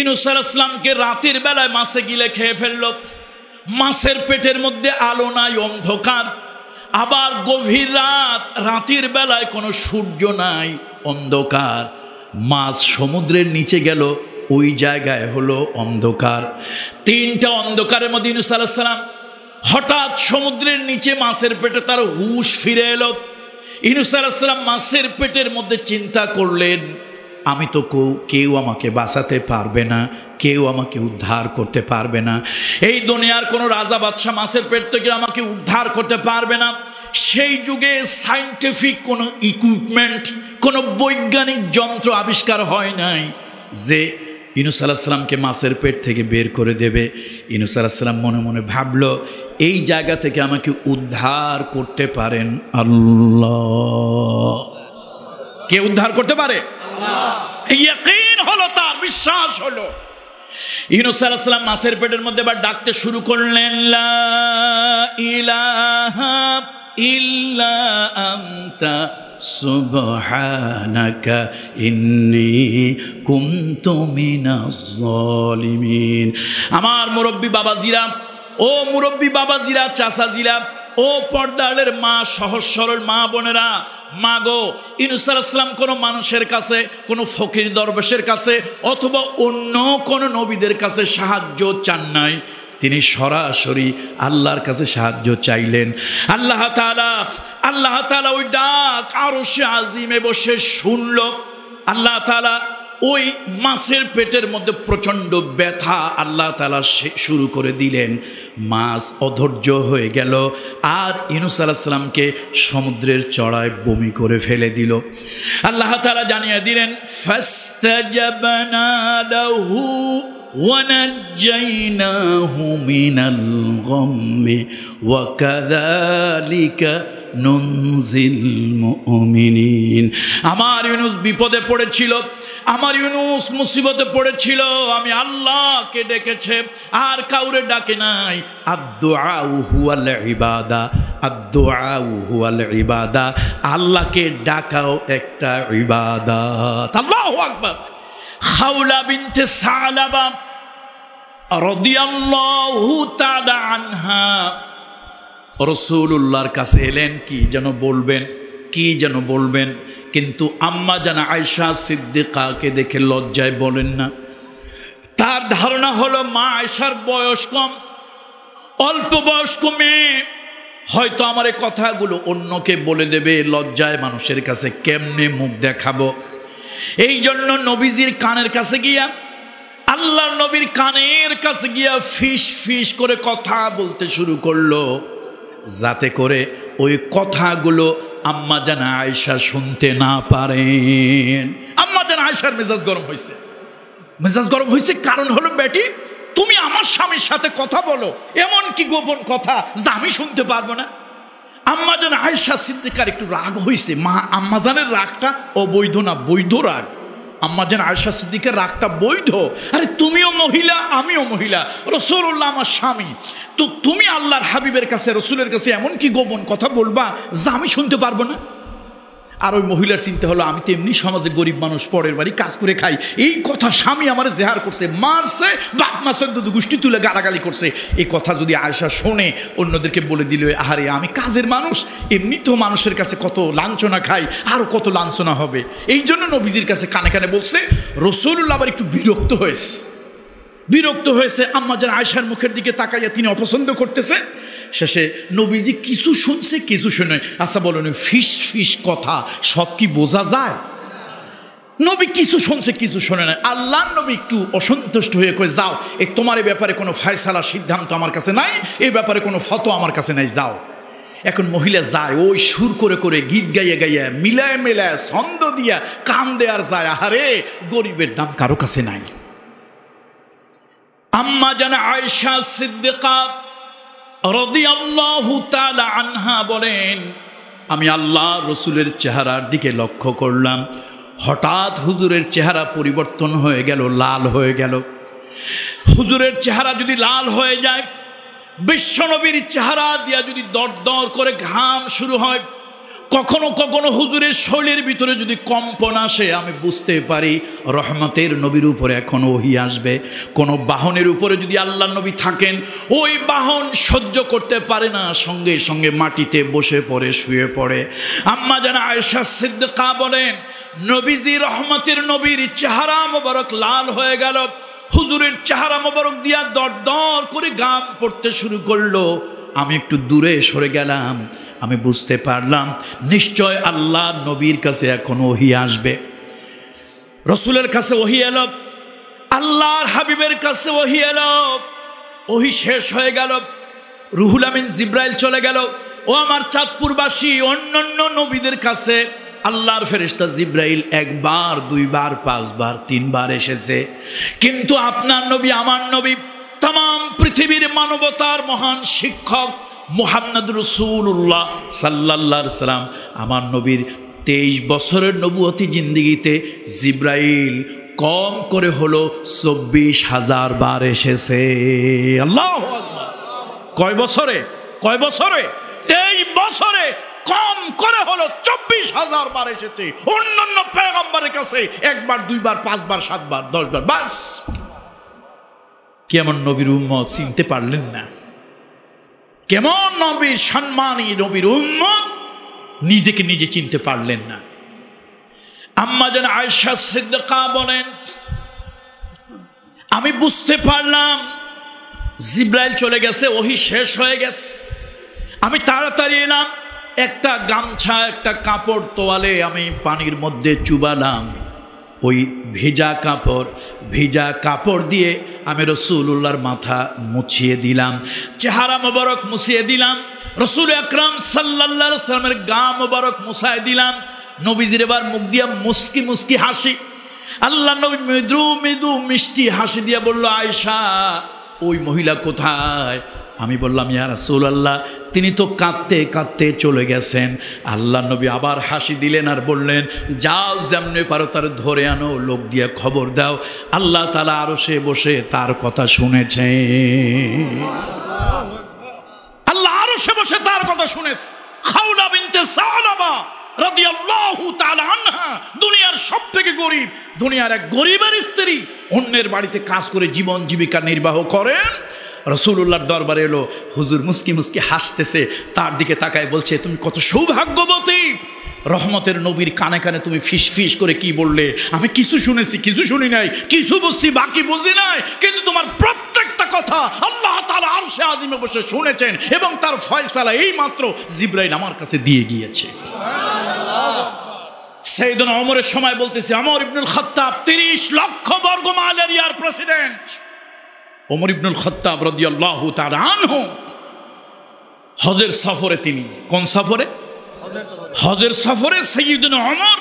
ইনুসাল ইসলামকে রাতের বেলায় মাছে গিলে খেয়ে ফেলল মাছের পেটের মধ্যে আলো নাই অন্ধকার আবার গভীর রাত রাতের বেলায় কোনো সূর্য নাই অন্ধকার মাছ সমুদ্রের নিচে গেল ওই জায়গায় হলো অন্ধকার তিনটা অন্ধকারের মধ্যে ইনুস হঠাৎ সমুদ্রের নিচে মাছের পেটে তার হুশ ফিরে এলো ইনুস আলাহিসাল্লাম মাছের পেটের মধ্যে চিন্তা করলেন আমি তো কেউ আমাকে বাঁচাতে পারবে না কেউ আমাকে উদ্ধার করতে পারবে না এই দুনিয়ার কোনো রাজা বাদশাহ মাছের পেট থেকে আমাকে উদ্ধার করতে পারবে না সেই যুগে সাইন্টিফিক কোনো ইকুইপমেন্ট কোনো বৈজ্ঞানিক যন্ত্র আবিষ্কার হয় নাই যে ইনুস আলাহিসাল্লামকে মাছের পেট থেকে বের করে দেবে ইনুস মনে মনে ভাবল এই জায়গা থেকে আমাকে উদ্ধার করতে পারেন আল্লাহ কে উদ্ধার করতে পারে হলো বিশ্বাস হলো ইউনুস মাছের পেটের মধ্যে এবার ডাকতে শুরু করলেন ইল্লা আন্তা সুবহানাকা ইন্নি কুন্তু আমার মুরব্বী বাবা ও মুরব্বী জিরা ও পর্দালের মা সহজ সরল মা বোনেরা মাগো গো ইনুসালাম কোনো মানুষের কাছে কোনো ফকির দরবেশের কাছে অথবা অন্য কোনো নবীদের কাছে সাহায্য চান নাই তিনি সরাসরি আল্লাহর কাছে সাহায্য চাইলেন আল্লাহ তালা আল্লাহ তালা ওই ডাক আরো সে আজিমে বসে শুনল আল্লাহ তালা ওই মাছের পেটের মধ্যে প্রচণ্ড ব্যথা আল্লাহ তালা শুরু করে দিলেন মাছ অধৈর্য হয়ে গেল আর ইনুস আলাহিসাল্লামকে সমুদ্রের চড়ায় বমি করে ফেলে দিল আল্লাহ তালা জানিয়ে দিলেন আমার ইউনুস বিপদে পড়েছিল আমার ইউনুস মুসিবতে পড়েছিল আমি আল্লাহকে ডেকেছে আর কাউরে ডাকে নাই ইবাদা ইবাদা আল্লাহকে ডাকাও একটা ইবাদা আল্লাহ খাউলা বিনতে সালাবা আনহা রসুল্লাহর কাছে এলেন কি যেন বলবেন কি যেন বলবেন কিন্তু আম্মা যেন আয়সা সিদ্দিকাকে দেখে লজ্জায় বলেন না তার ধারণা হলো মা আয়সার বয়স কম অল্প বয়স্ক মেয়ে হয়তো আমার কথাগুলো অন্যকে বলে দেবে লজ্জায় মানুষের কাছে কেমনে মুখ দেখাবো এই জন্য নবীজির কানের কাছে গিয়া আল্লাহ নবীর কানের কাছে গিয়া ফিস ফিস করে কথা বলতে শুরু করলো যাতে করে ওই কথাগুলো আম্মা যেন আয়সা শুনতে না পারেন আম্মা যেন আয়সার মেজাজ গরম হয়েছে মেজাজ গরম হয়েছে কারণ হলো বেটি তুমি আমার স্বামীর সাথে কথা বলো এমন কি গোপন কথা যা আমি শুনতে পারবো না আম্মা যেন আয়সা সিদ্দিকার একটু রাগ হয়েছে মা আম্মাজানের রাগটা অবৈধ না বৈধ রাগ আম্মা যেন আয়সা সিদ্দিকের রাগটা বৈধ আরে তুমিও মহিলা আমিও মহিলা রসুল্লাহ আমার স্বামী তো তুমি আল্লাহর হাবিবের কাছে রসুলের কাছে এমন কি গোপন কথা বলবা যা আমি শুনতে পারবো না আর ওই মহিলার চিন্তা হলো আমি তো এমনি সমাজে গরিব মানুষ পরের বাড়ি কাজ করে খাই এই কথা স্বামী আমার জেহার করছে মারছে বাপ মা চোদ্দ গোষ্ঠী তুলে গালাগালি করছে এই কথা যদি আয়সা শোনে অন্যদেরকে বলে দিল আহারে আমি কাজের মানুষ এমনি তো মানুষের কাছে কত লাঞ্ছনা খাই আরও কত লাঞ্ছনা হবে এই জন্য নবীজির কাছে কানে কানে বলছে রসুল্লাহ আবার একটু বিরক্ত হয়েছে বিরক্ত হয়েছে আম্মা যেন আয়সার মুখের দিকে তাকাইয়া তিনি অপছন্দ করতেছে শেষে নবীজি কিছু শুনছে কিছু শুনে আচ্ছা বলুন ফিস ফিস কথা সব কি বোঝা যায় নবী কিছু শুনছে কিছু শোনে না আল্লাহ নবী একটু অসন্তুষ্ট হয়ে কয়ে যাও এই তোমার এই ব্যাপারে কোনো ফয়সালা সিদ্ধান্ত আমার কাছে নাই এই ব্যাপারে কোনো ফতো আমার কাছে নাই যাও এখন মহিলা যায় ওই সুর করে করে গীত গাইয়ে গাইয়া মিলায় মেলায় ছন্দ দিয়া কান দেয়ার যায় আহারে গরিবের দাম কারো কাছে নাই আম্মা জানা আয়সা সিদ্দিকা আনহা বলেন আমি আল্লাহ রসুলের চেহারার দিকে লক্ষ্য করলাম হঠাৎ হুজুরের চেহারা পরিবর্তন হয়ে গেল লাল হয়ে গেল হুজুরের চেহারা যদি লাল হয়ে যায় বিশ্বনবীর চেহারা দিয়া যদি দর দর করে ঘাম শুরু হয় কখনো কখনো হুজুরের শৈলীর ভিতরে যদি কম্পন আসে আমি বুঝতে পারি রহমতের নবীর উপরে এখন ওহি আসবে কোনো বাহনের উপরে যদি আল্লাহ নবী থাকেন ওই বাহন সহ্য করতে পারে না সঙ্গে সঙ্গে মাটিতে বসে পড়ে শুয়ে পড়ে আম্মা যেন আয়সা কা বলেন নবীজি রহমতের নবীর চেহারা মোবারক লাল হয়ে গেল হুজুরের চেহারা মোবারক দিয়া দর দর করে গাম পড়তে শুরু করলো আমি একটু দূরে সরে গেলাম আমি বুঝতে পারলাম নিশ্চয় আল্লাহ নবীর কাছে এখন ওহি আসবে রসুলের কাছে ওহি এল আল্লাহর হাবিবের কাছে ওহি এল ওহি শেষ হয়ে গেল রুহুল আমিন জিব্রাইল চলে গেল ও আমার চাঁদপুরবাসী অন্যান্য নবীদের কাছে আল্লাহর ফেরিস্তা জিব্রাইল একবার দুইবার পাঁচবার তিনবার এসেছে কিন্তু আপনার নবী আমার নবী তাম পৃথিবীর মানবতার মহান শিক্ষক মোহাম্মদ রসুল্লাহ সাল্লা সালাম আমার নবীর তেইশ বছরের নবুয়তি জিন্দিগিতে জিব্রাইল কম করে হলো চব্বিশ হাজার বার এসেছে আল্লাহ কয় বছরে কয় বছরে তেইশ বছরে কম করে হলো চব্বিশ হাজার বার এসেছে অন্যান্য পেগম্বারের কাছে একবার দুইবার পাঁচবার সাতবার দশবার বাস কেমন নবীর উম্মত চিনতে পারলেন না কেমন নবীর সম্মানী নবীর উম্মত নিজেকে নিজে চিনতে পারলেন না আম্মা যেন আয়সা সিদ্দা বলেন আমি বুঝতে পারলাম জিব্রাইল চলে গেছে ওহি শেষ হয়ে গেছে আমি তাড়াতাড়ি এলাম একটা গামছা একটা কাপড় তোয়ালে আমি পানির মধ্যে চুবালাম ওই ভিজা কাপড় ভিজা কাপড় দিয়ে আমি রসুল্লাহর মাথা মুছিয়ে দিলাম চেহারা মোবারক মুছিয়ে দিলাম রসুল আকরাম সাল্লা সালামের গা মোবারক মুছায় দিলাম নবীজির এবার মুখ দিয়া মুস্কি মুস্কি হাসি আল্লাহ নবী মৃদু মৃদু মিষ্টি হাসি দিয়া বলল আয়সা ওই মহিলা কোথায় আমি বললাম ইয়া রাসুল আল্লাহ তিনি তো কাঁদতে কাঁদতে চলে গেছেন আল্লাহ নবী আবার হাসি দিলেন আর বললেন যাও যেমনি পারো তার ধরে আনো লোক দিয়ে খবর দাও আল্লাহ তালা আরো সে বসে তার কথা শুনেছে আল্লাহ আরো সে বসে তার কথা শুনেছে খাউলা বিনতে সালাবা দুনিয়ার সব থেকে গরিব দুনিয়ার এক গরিবের স্ত্রী অন্যের বাড়িতে কাজ করে জীবন জীবিকা নির্বাহ করেন রসুল্লাহর দরবারে এলো হুজুর মুসকি মুস্কি হাসতেছে তার দিকে তাকায় বলছে তুমি কত সৌভাগ্যবতী রহমতের নবীর কানে কানে তুমি ফিস ফিস করে কি বললে আমি কিছু শুনেছি কিছু শুনি নাই কিছু বুঝছি বাকি বুঝি নাই কিন্তু তোমার প্রত্যেকটা কথা আল্লাহ তালা আরশে আজিমে বসে শুনেছেন এবং তার ফয়সালা এই মাত্র জিব্রাইল আমার কাছে দিয়ে গিয়েছে সেইদিন অমরের সময় বলতেছি আমর ইবনুল খত্তাব তিরিশ লক্ষ বর্গ মালেরিয়ার প্রেসিডেন্ট ওমর ইবনুল খত্তাব আল্লাহ তার আনহু হজের সফরে তিনি কোন সফরে হজের সফরে সৈদিন অমর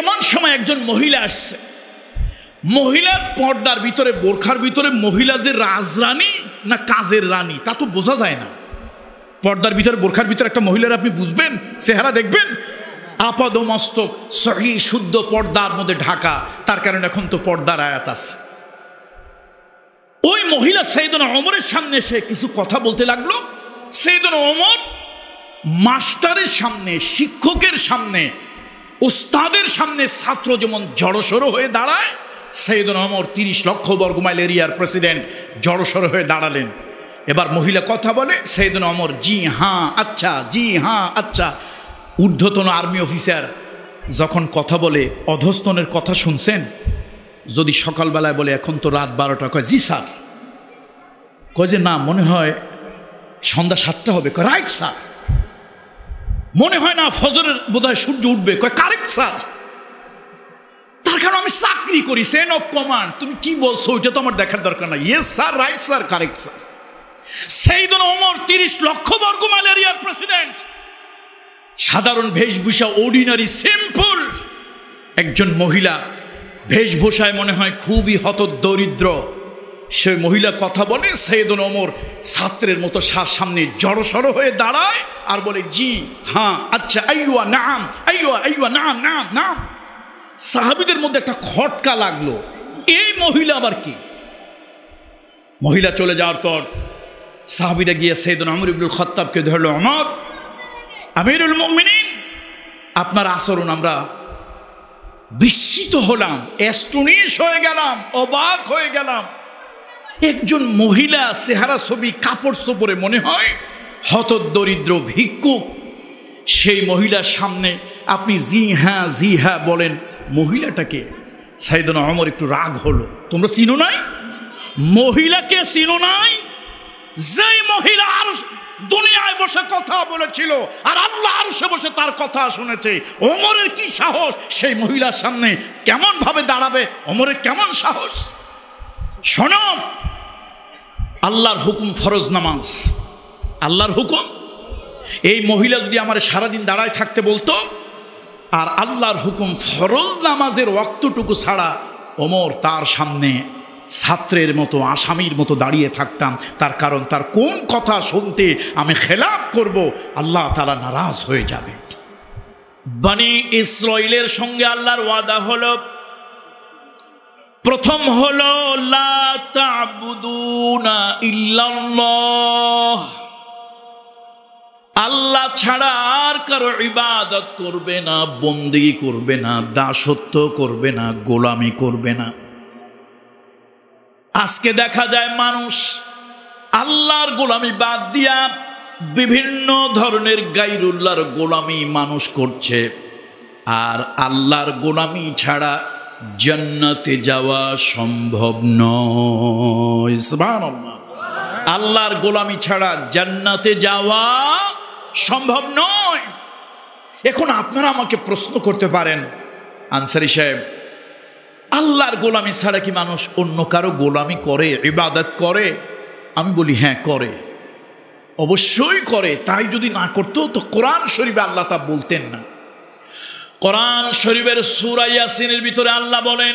এমন সময় একজন মহিলা আসছে মহিলার পর্দার ভিতরে বোরখার ভিতরে মহিলা যে রাজরানী না কাজের রানী তা তো বোঝা যায় না পর্দার ভিতরে বোরখার ভিতরে একটা মহিলার আপনি বুঝবেন চেহারা দেখবেন আপাদমস্তক সহি শুদ্ধ পর্দার মধ্যে ঢাকা তার কারণে এখন তো পর্দার আয়াত আছে ওই মহিলা সৈদন অমরের সামনে এসে কিছু কথা বলতে লাগলো সৈদন অমর মাস্টারের সামনে শিক্ষকের সামনে ওস্তাদের সামনে ছাত্র যেমন জড়োসড়ো হয়ে দাঁড়ায় সৈদন অমর তিরিশ লক্ষ বর্গমাইল এরিয়ার প্রেসিডেন্ট জড়োসড়ো হয়ে দাঁড়ালেন এবার মহিলা কথা বলে সৈদন অমর জি হাঁ আচ্ছা জি হাঁ আচ্ছা ঊর্ধ্বতন আর্মি অফিসার যখন কথা বলে অধস্তনের কথা শুনছেন যদি সকালবেলায় বলে এখন তো রাত বারোটা কয় জি স্যার কয় যে না মনে হয় সন্ধ্যা সাতটা হবে কয় রাইট স্যার মনে হয় না ফজরের বোধহয় সূর্য উঠবে কয় কারেক্ট স্যার তার কারণ আমি চাকরি করি সেন অফ কমান্ড তুমি কি বলছো ওইটা তো আমার দেখার দরকার না yes sir right sir correct sir সেই দিন ওমর তিরিশ লক্ষ বর্গ ম্যালেরিয়ার প্রেসিডেন্ট সাধারণ বেশভূষা অর্ডিনারি সিম্পল একজন মহিলা বেশভূষায় মনে হয় খুবই হতদরিদ্র সে মহিলা কথা বলে সৈয়দুল ওমর ছাত্রের মতো সার সামনে জড়সড় হয়ে দাঁড়ায় আর বলে জি হ্যাঁ আচ্ছা আইয়া নাম আইয়া আইয়া নাম নাম নাম সাহাবিদের মধ্যে একটা খটকা লাগলো এই মহিলা আবার কি মহিলা চলে যাওয়ার পর সাহাবিরা গিয়ে সৈয়দুল আমর ইবুল খতাবকে ধরল অমর আমিরুল মমিনিন আপনার আচরণ আমরা বিস্মিত হলাম অ্যাস্টনিশ হয়ে গেলাম অবাক হয়ে গেলাম একজন মহিলা চেহারা ছবি কাপড় চোপড়ে মনে হয় হতদরিদ্র ভিক্ষুক সেই মহিলার সামনে আপনি জি হ্যাঁ জি হ্যাঁ বলেন মহিলাটাকে সাইদন আমার একটু রাগ হলো তোমরা চিনো নাই মহিলাকে চিনো নাই যেই মহিলা আরস কথা বলেছিল আর আল্লাহ সে বসে তার কথা শুনেছে ওমরের কি সাহস সেই মহিলার সামনে কেমনভাবে দাঁড়াবে ওমরের কেমন সাহস শোন আল্লাহর হুকুম ফরজ নামাজ আল্লাহর হুকুম এই মহিলা যদি আমার সারাদিন দাঁড়ায় থাকতে বলতো আর আল্লাহর হুকুম ফরজ নামাজের অক্তটুকু ছাড়া ওমর তার সামনে ছাত্রের মতো আসামির মতো দাঁড়িয়ে থাকতাম তার কারণ তার কোন কথা শুনতে আমি খেলাপ করব আল্লাহ তারা নারাজ হয়ে যাবে বানি ইসরায়েলের সঙ্গে আল্লাহর ওয়াদা হল প্রথম হল আল্লাহ ছাড়া আর কারো ইবাদত করবে না বন্দি করবে না দাসত্ব করবে না গোলামি করবে না আজকে দেখা যায় মানুষ আল্লাহর গোলামি বাদ দিয়া বিভিন্ন ধরনের গাইরুল্লাহর গোলামি মানুষ করছে আর আল্লাহর গোলামি ছাড়া জান্নাতে যাওয়া সম্ভব নয় আল্লাহর গোলামি ছাড়া জান্নাতে যাওয়া সম্ভব নয় এখন আপনারা আমাকে প্রশ্ন করতে পারেন আনসারি সাহেব আল্লাহর গোলামি ছাড়া কি মানুষ অন্য কারো গোলামি করে ইবাদত করে আমি বলি হ্যাঁ করে অবশ্যই করে তাই যদি না করতো তো কোরআন শরীফে আল্লাহ তা বলতেন না কোরআন শরীফের সুরাইয়াসিনের ভিতরে আল্লাহ বলেন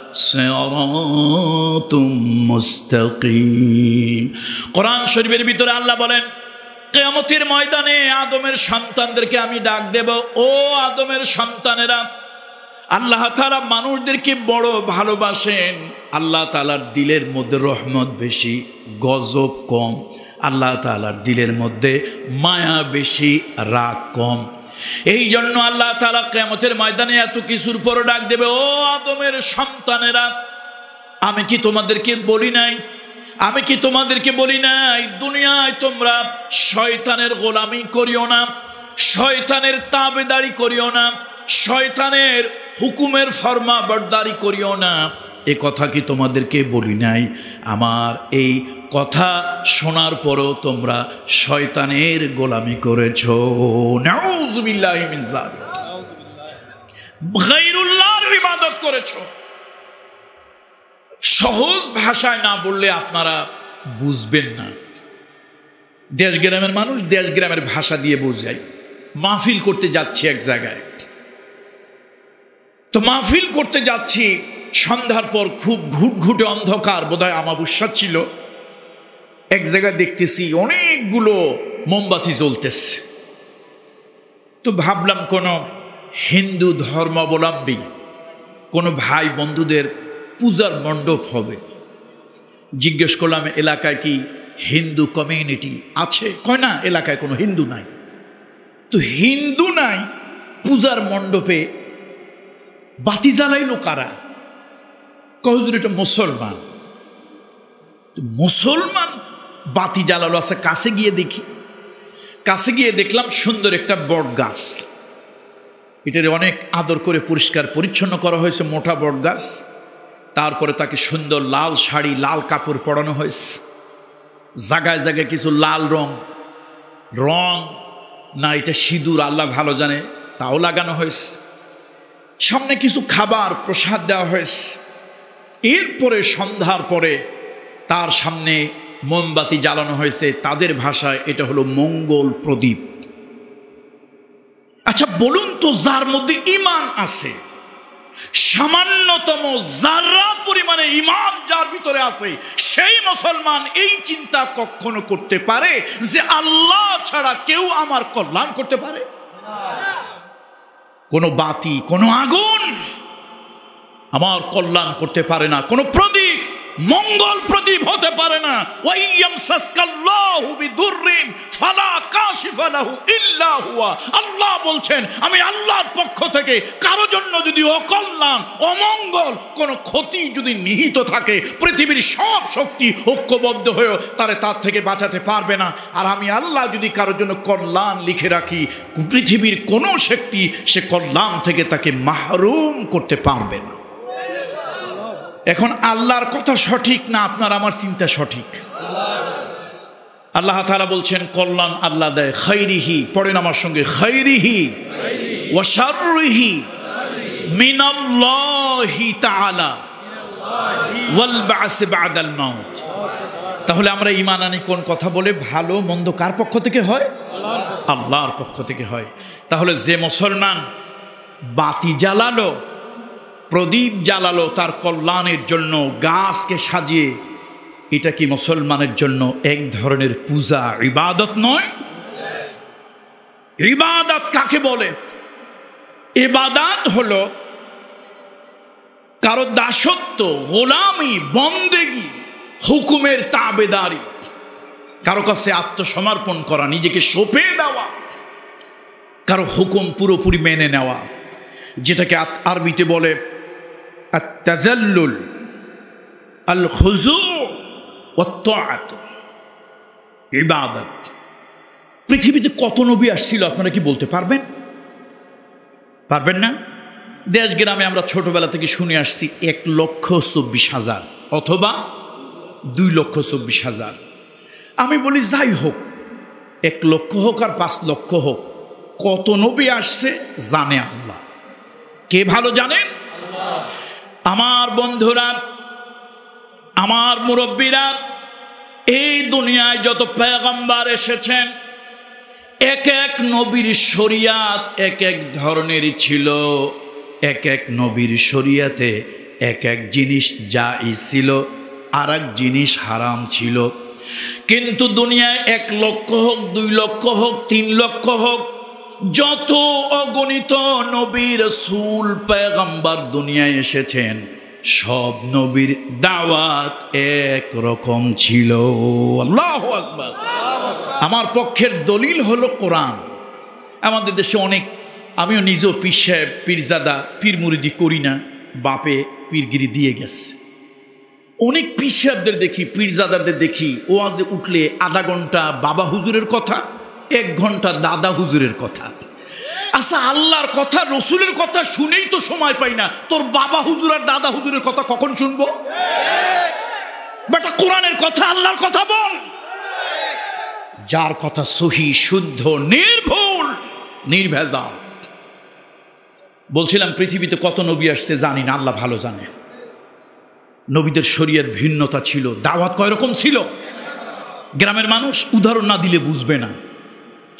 কোরআন শরীফের ভিতরে আল্লাহ বলেন কেয়ামতির ময়দানে আদমের সন্তানদেরকে আমি ডাক দেব ও আদমের সন্তানেরা আল্লাহ তালা মানুষদেরকে বড় ভালোবাসেন আল্লাহ তালার দিলের মধ্যে রহমত বেশি গজব কম আল্লাহ তালার দিলের মধ্যে মায়া বেশি রাগ কম এই জন্য আল্লাহ তালা কেমতের ময়দানে এত কিছুর পর ডাক দেবে ও আদমের সন্তানেরা আমি কি তোমাদেরকে বলি নাই আমি কি তোমাদেরকে বলি নাই দুনিয়ায় তোমরা শয়তানের গোলামি করিও না শয়তানের তাবেদারি করিও না শয়তানের হুকুমের ফরমা বরদারি করিও না এ কথা কি তোমাদেরকে বলি নাই আমার এই কথা শোনার পরও তোমরা শয়তানের গোলামি করেছ গাইরুল্লাহর করেছ সহজ ভাষায় না বললে আপনারা বুঝবেন না দেশ গ্রামের মানুষ দেশ গ্রামের ভাষা দিয়ে বোঝায় মাহফিল করতে যাচ্ছি এক জায়গায় তো মাহফিল করতে যাচ্ছি সন্ধ্যার পর খুব ঘুটঘুটে অন্ধকার বোধহয় আমাবস্যা ছিল এক জায়গায় দেখতেছি অনেকগুলো মোমবাতি জ্বলতেছে তো ভাবলাম কোনো হিন্দু ধর্মাবলম্বী কোনো ভাই বন্ধুদের পূজার মণ্ডপ হবে জিজ্ঞেস করলাম এলাকায় কি হিন্দু কমিউনিটি আছে কয় না এলাকায় কোনো হিন্দু নাই তো হিন্দু নাই পূজার মণ্ডপে বাতি জ্বালাইল কারা কজুর এটা মুসলমান মুসলমান বাতি জ্বালালো আছে কাছে গিয়ে দেখি কাছে গিয়ে দেখলাম সুন্দর একটা বট গাছ এটার অনেক আদর করে পরিষ্কার পরিচ্ছন্ন করা হয়েছে মোটা বট গাছ তারপরে তাকে সুন্দর লাল শাড়ি লাল কাপড় পরানো হয়েছে জাগায় জাগায় কিছু লাল রং রং না এটা সিঁদুর আল্লাহ ভালো জানে তাও লাগানো হয়েছে সামনে কিছু খাবার প্রসাদ দেওয়া হয়েছে এরপরে সন্ধ্যার পরে তার সামনে মোমবাতি জ্বালানো হয়েছে তাদের ভাষায় এটা হলো মঙ্গল প্রদীপ আচ্ছা বলুন তো যার মধ্যে ইমান আছে সামান্যতম যারা পরিমাণে ইমান যার ভিতরে আছে সেই মুসলমান এই চিন্তা কখনো করতে পারে যে আল্লাহ ছাড়া কেউ আমার কল্যাণ করতে পারে কোনো বাতি কোনো আগুন আমার কল্যাণ করতে পারে না কোনো প্রদীপ মঙ্গল প্রদীপ হতে পারে না আল্লাহ বলছেন আমি আল্লাহর পক্ষ থেকে কারো জন্য যদি অকল্যাণ অমঙ্গল কোন ক্ষতি যদি নিহিত থাকে পৃথিবীর সব শক্তি ঐক্যবদ্ধ হয়েও তাহলে তার থেকে বাঁচাতে পারবে না আর আমি আল্লাহ যদি কারোর জন্য কল্যাণ লিখে রাখি পৃথিবীর কোনো শক্তি সে কল্যাণ থেকে তাকে মাহরুম করতে পারবে না এখন আল্লাহর কথা সঠিক না আপনার আমার চিন্তা সঠিক আল্লাহ তালা বলছেন কল্যাণ আল্লাহ দেয় খৈরিহি পড়েন আমার সঙ্গে খৈরিহি ওয়াশারুহি মিনাল্লাহি তাহলে আমরা ইমান আনি কোন কথা বলে ভালো মন্দ কার পক্ষ থেকে হয় আল্লাহর পক্ষ থেকে হয় তাহলে যে মুসলমান বাতি জ্বালালো প্রদীপ জ্বালালো তার কল্যাণের জন্য গাছকে সাজিয়ে এটা কি মুসলমানের জন্য এক ধরনের পূজা ইবাদত নয় ইবাদত কাকে বলে এবাদাত হলো কারো দাসত্ব গোলামি বন্দেগি হুকুমের তাবেদারি কারো কাছে আত্মসমর্পণ করা নিজেকে সোপে দেওয়া কারো হুকুম পুরোপুরি মেনে নেওয়া যেটাকে আরবিতে বলে আল الخزوع والطاعة ইবাদত পৃথিবীতে কত নবী আসছিল আপনারা কি বলতে পারবেন পারবেন না দেশ গ্রামে আমরা ছোটবেলা থেকে শুনে আসছি এক লক্ষ চব্বিশ হাজার অথবা দুই লক্ষ চব্বিশ হাজার আমি বলি যাই হোক এক লক্ষ হোক আর পাঁচ লক্ষ হোক কত নবী আসছে জানে আল্লাহ কে ভালো জানেন আমার বন্ধুরা আমার মুরব্বীরা এই দুনিয়ায় যত পেগম্বার এসেছেন এক এক নবীর শরিয়াত এক এক ধরনের ছিল এক এক নবীর শরিয়াতে এক এক জিনিস যা ছিল আর এক জিনিস হারাম ছিল কিন্তু দুনিয়ায় এক লক্ষ হোক দুই লক্ষ হোক তিন লক্ষ হোক যত অগণিত নবীর সুল পেগম্বার দুনিয়ায় এসেছেন সব নবীর দাওয়াত এক রকম ছিল আল্লাহ আকবর আমার পক্ষের দলিল হলো কোরআন আমাদের দেশে অনেক আমিও নিজ পীর সাহেব পীরজাদা পীর মুরিদি করি না বাপে পীরগিরি দিয়ে গেছে অনেক পীর সাহেবদের দেখি পীরজাদাদের দেখি ওয়াজে উঠলে আধা ঘন্টা বাবা হুজুরের কথা এক ঘন্টা দাদা হুজুরের কথা আচ্ছা আল্লাহর কথা রসুলের কথা শুনেই তো সময় পাই না তোর বাবা হুজুর আর দাদা হুজুরের কথা কখন শুনবো বেটা কোরআনের কথা আল্লাহর কথা বল যার কথা সহি শুদ্ধ নির্ভুল নির্ভেজাল বলছিলাম পৃথিবীতে কত নবী আসছে জানি না আল্লাহ ভালো জানে নবীদের শরীয়ত ভিন্নতা ছিল দাওয়াত কয় রকম ছিল গ্রামের মানুষ উদাহরণ না দিলে বুঝবে না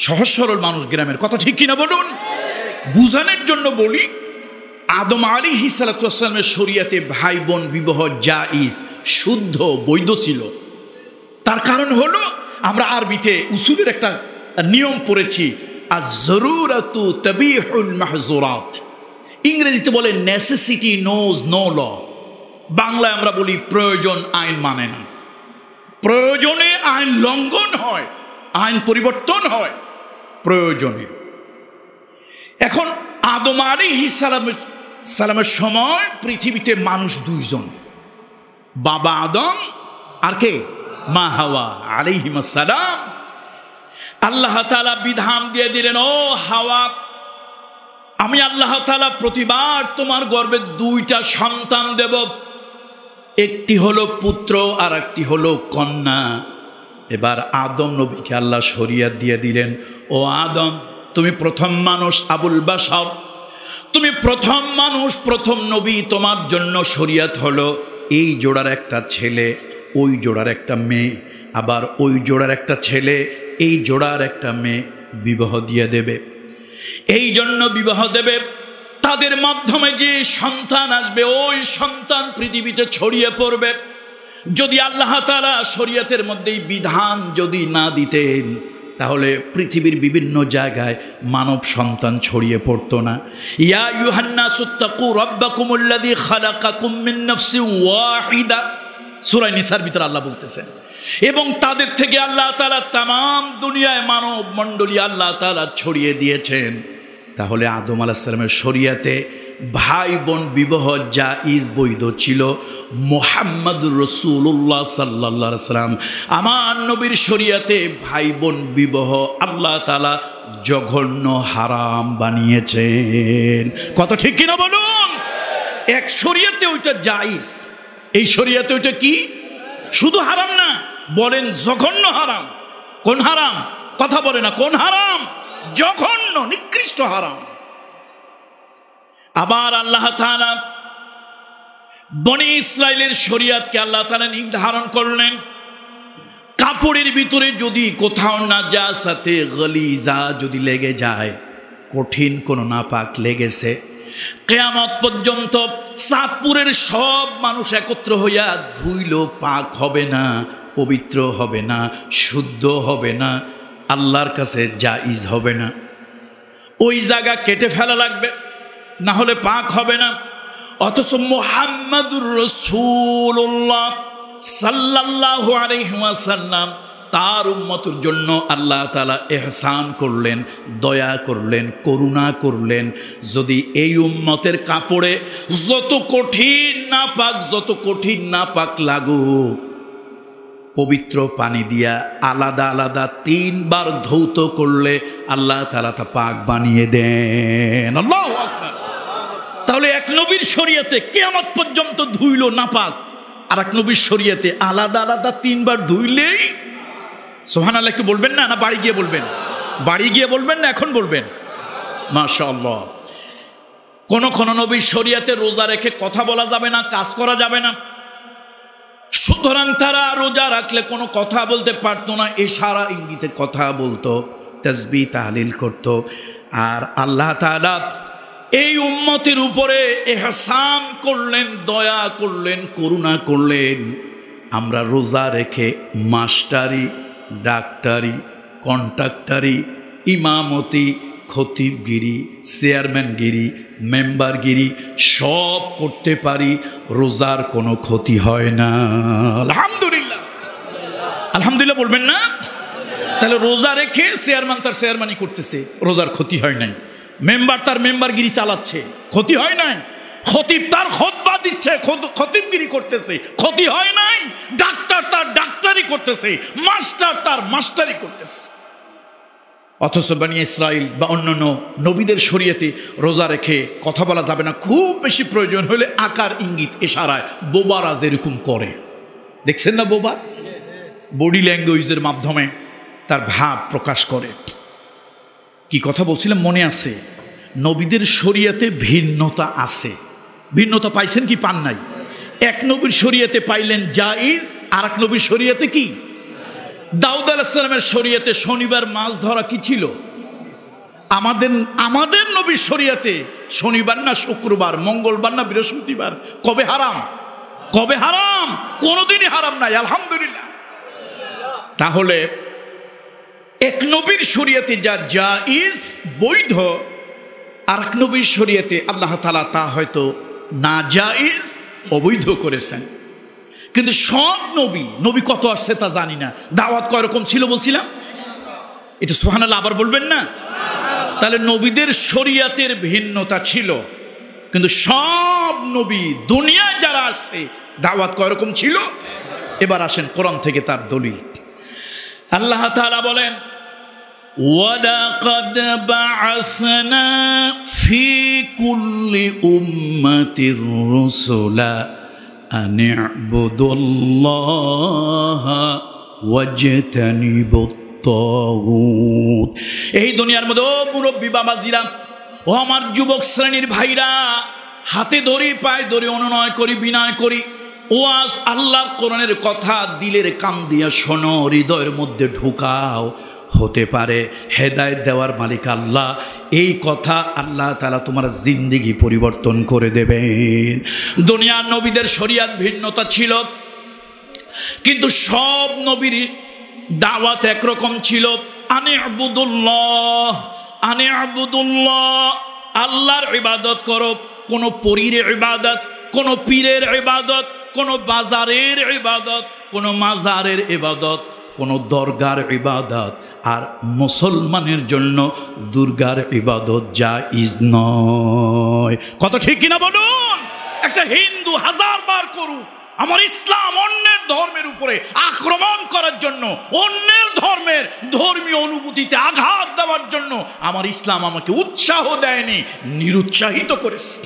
সহজ সরল মানুষ গ্রামের কথা ঠিক কিনা বলুন বুঝানোর জন্য বলি আদম আলী হিসালামের শরিয়াতে ভাই বোন বিবাহ ইস শুদ্ধ বৈধ ছিল তার কারণ হলো আমরা আরবিতে উসুলের একটা নিয়ম পড়েছি আর জরুরাতু তবিহুল মাহজুরাত ইংরেজিতে বলে নেসেসিটি নোজ নো ল বাংলায় আমরা বলি প্রয়োজন আইন মানে না প্রয়োজনে আইন লঙ্ঘন হয় আইন পরিবর্তন হয় প্রয়োজনীয় এখন আদম আলী হিসালামের সালামের সময় পৃথিবীতে মানুষ দুইজন বাবা আদম আর কে মা হাওয়া আলিহিমাসালাম আল্লাহ তালা বিধান দিয়ে দিলেন ও হাওয়া আমি আল্লাহ তালা প্রতিবার তোমার গর্বে দুইটা সন্তান দেব একটি হলো পুত্র আর একটি হলো কন্যা এবার আদম নবীকে আল্লাহ শরিয়াত দিয়ে দিলেন ও আদম তুমি প্রথম মানুষ আবুল বাসব তুমি প্রথম মানুষ প্রথম নবী তোমার জন্য শরিয়াত হলো এই জোড়ার একটা ছেলে ওই জোড়ার একটা মেয়ে আবার ওই জোড়ার একটা ছেলে এই জোড়ার একটা মেয়ে বিবাহ দিয়ে দেবে এই জন্য বিবাহ দেবে তাদের মাধ্যমে যে সন্তান আসবে ওই সন্তান পৃথিবীতে ছড়িয়ে পড়বে যদি আল্লাহ তালা শরীয়তের মধ্যেই বিধান যদি না দিতেন তাহলে পৃথিবীর বিভিন্ন জায়গায় মানব সন্তান ছড়িয়ে পড়তো না ইয়া ইউহান্না সুত্তাকু রব্বা কুমুল্লাদি খালাকা নফসি ওয়াহিদা সুরাই নিসার ভিতরে আল্লাহ বলতেছেন এবং তাদের থেকে আল্লাহ তালা তাম দুনিয়ায় মানব মণ্ডলী আল্লাহ তালা ছড়িয়ে দিয়েছেন তাহলে আদম আলাহ সালামের শরিয়াতে ভাই বোন বিবাহ যা ইজ বৈধ ছিল মোহাম্মদুর রসুল্লাহ সাল্লা সাল্লাম আমার নবীর শরিয়াতে ভাই বোন বিবাহ আল্লাহ তালা জঘন্য হারাম বানিয়েছেন কত ঠিক কিনা বলুন এক শরিয়াতে ওইটা জাইজ এই শরিয়াতে ওইটা কি শুধু হারাম না বলেন জঘন্য হারাম কোন হারাম কথা বলে না কোন হারাম জঘন্য নিকৃষ্ট হারাম আবার আল্লাহ তালা বনে ইসরায়েলের শরিয়াতকে আল্লাহ তালা নির্ধারণ করলেন কাপড়ের ভিতরে যদি কোথাও না যা সাথে গলি যা যদি লেগে যায় কঠিন কোনো নাপাক লেগেছে কেয়ামত পর্যন্ত চাঁদপুরের সব মানুষ একত্র হইয়া ধুইল পাক হবে না পবিত্র হবে না শুদ্ধ হবে না আল্লাহর কাছে জাইজ হবে না ওই জায়গা কেটে ফেলা লাগবে না হলে পাক হবে না অথচ মোহাম্মদুর রসুল্লাহ সাল্লাহ আলহাসাল্লাম তার উম্মতের জন্য আল্লাহ তালা এহসান করলেন দয়া করলেন করুণা করলেন যদি এই উম্মতের কাপড়ে যত কঠিন না পাক যত কঠিন না পাক লাগু পবিত্র পানি দিয়া আলাদা আলাদা তিনবার ধৌত করলে আল্লাহ তালা তা পাক বানিয়ে দেন আল্লাহ আকবর তাহলে এক নবীর শরিয়াতে কেয়ামত পর্যন্ত ধুইল নাপাক আর এক নবীর শরিয়াতে আলাদা আলাদা তিনবার ধুইলেই সোহান আল্লাহ একটু বলবেন না না বাড়ি গিয়ে বলবেন বাড়ি গিয়ে বলবেন না এখন বলবেন মাশাল্লাহ কোনো কোনো নবীর শরিয়াতে রোজা রেখে কথা বলা যাবে না কাজ করা যাবে না সুতরাং তারা রোজা রাখলে কোনো কথা বলতে পারতো না এশারা ইঙ্গিতে কথা বলতো তসবি তাহলিল করত আর আল্লাহ তালা এই উম্মতের উপরে এহসান করলেন দয়া করলেন করুণা করলেন আমরা রোজা রেখে মাস্টারি ডাক্তারি কন্ট্রাক্টারি ইমামতি খতিবগিরি চেয়ারম্যানগিরি মেম্বারগিরি সব করতে পারি রোজার কোনো ক্ষতি হয় না আলহামদুলিল্লাহ আলহামদুলিল্লাহ বলবেন না তাহলে রোজা রেখে চেয়ারম্যান তার চেয়ারম্যানই করতেছে রোজার ক্ষতি হয় নাই মেম্বার তার মেম্বারগিরি চালাচ্ছে ক্ষতি হয় নাই খতিব তার খতবা দিচ্ছে খতিবগিরি করতেছে ক্ষতি হয় নাই ডাক্তার তার ডাক্তারি করতেছে মাস্টার তার মাস্টারি করতেছে অথচ বানিয়ে ইসরায়েল বা অন্যান্য নবীদের শরীয়তে রোজা রেখে কথা বলা যাবে না খুব বেশি প্রয়োজন হলে আকার ইঙ্গিত এশারায় বোবারা যেরকম করে দেখছেন না বোবা বডি ল্যাঙ্গুয়েজের মাধ্যমে তার ভাব প্রকাশ করে কি কথা বলছিলাম মনে আছে নবীদের শরিয়াতে ভিন্নতা আছে ভিন্নতা পাইছেন কি পান নাই এক নবীর শরিয়াতে পাইলেন জাইজ আর এক নবীর শরিয়াতে কি দাউদ আলাহিসামের শরিয়াতে শনিবার মাছ ধরা কি ছিল আমাদের আমাদের নবীর শরিয়াতে শনিবার না শুক্রবার মঙ্গলবার না বৃহস্পতিবার কবে হারাম কবে হারাম কোনোদিনই হারাম নাই আলহামদুলিল্লাহ তাহলে এক নবীর শরীয়তে যা ইস বৈধ আর এক নবীর শরীয়তে আল্লাহ তালা তা হয়তো না ইস অবৈধ করেছেন কিন্তু সব নবী নবী কত আসছে তা জানি না দাওয়াত কয়রকম ছিল বলছিলাম এটা সোহানাল্লাহ আবার বলবেন না তাহলে নবীদের শরিয়াতের ভিন্নতা ছিল কিন্তু সব নবী দুনিয়ায় যারা আসছে দাওয়াত কয়রকম ছিল এবার আসেন কোরআন থেকে তার দলিল আল্লাহ তালা বলেন ولقد بعثنا في كل أمة رسلا أن اعبدوا الله واجتنبوا الطاغوت এই দুনিয়ার মধ্যে ও মুরব্বী বাবাজিরা ও আমার যুবক শ্রেণীর ভাইরা হাতে ধরি পায় ধরি অনুনয় করি বিনয় করি ওয়াজ আল্লাহর কোরআনের কথা দিলের কান দিয়া শোনো হৃদয়ের মধ্যে ঢুকাও হতে পারে হেদায়ত দেওয়ার মালিক আল্লাহ এই কথা আল্লাহ তালা তোমার জিন্দিগি পরিবর্তন করে দেবেন দুনিয়ার নবীদের শরিয়াত ভিন্নতা ছিল কিন্তু সব নবীর দাওয়াত একরকম ছিল আনে আবুদুল্লাহ আনে আবুদুল্লাহ আল্লাহর ইবাদত করো কোনো পরীর ইবাদত কোনো পীরের এবাদত কোনো বাজারের এবাদত কোনো মাজারের এবাদত কোনো দরগার ইবাদত আর মুসলমানের জন্য দুর্গার ইবাদত যা ইজ নয় কত ঠিক কিনা বলুন একটা হিন্দু হাজার বার করুক আমার ইসলাম অন্যের ধর্মের উপরে আক্রমণ করার জন্য অন্যের ধর্মের ধর্মীয় অনুভূতিতে আঘাত দেওয়ার জন্য আমার ইসলাম আমাকে উৎসাহ দেয়নি নিরুৎসাহিত করেছে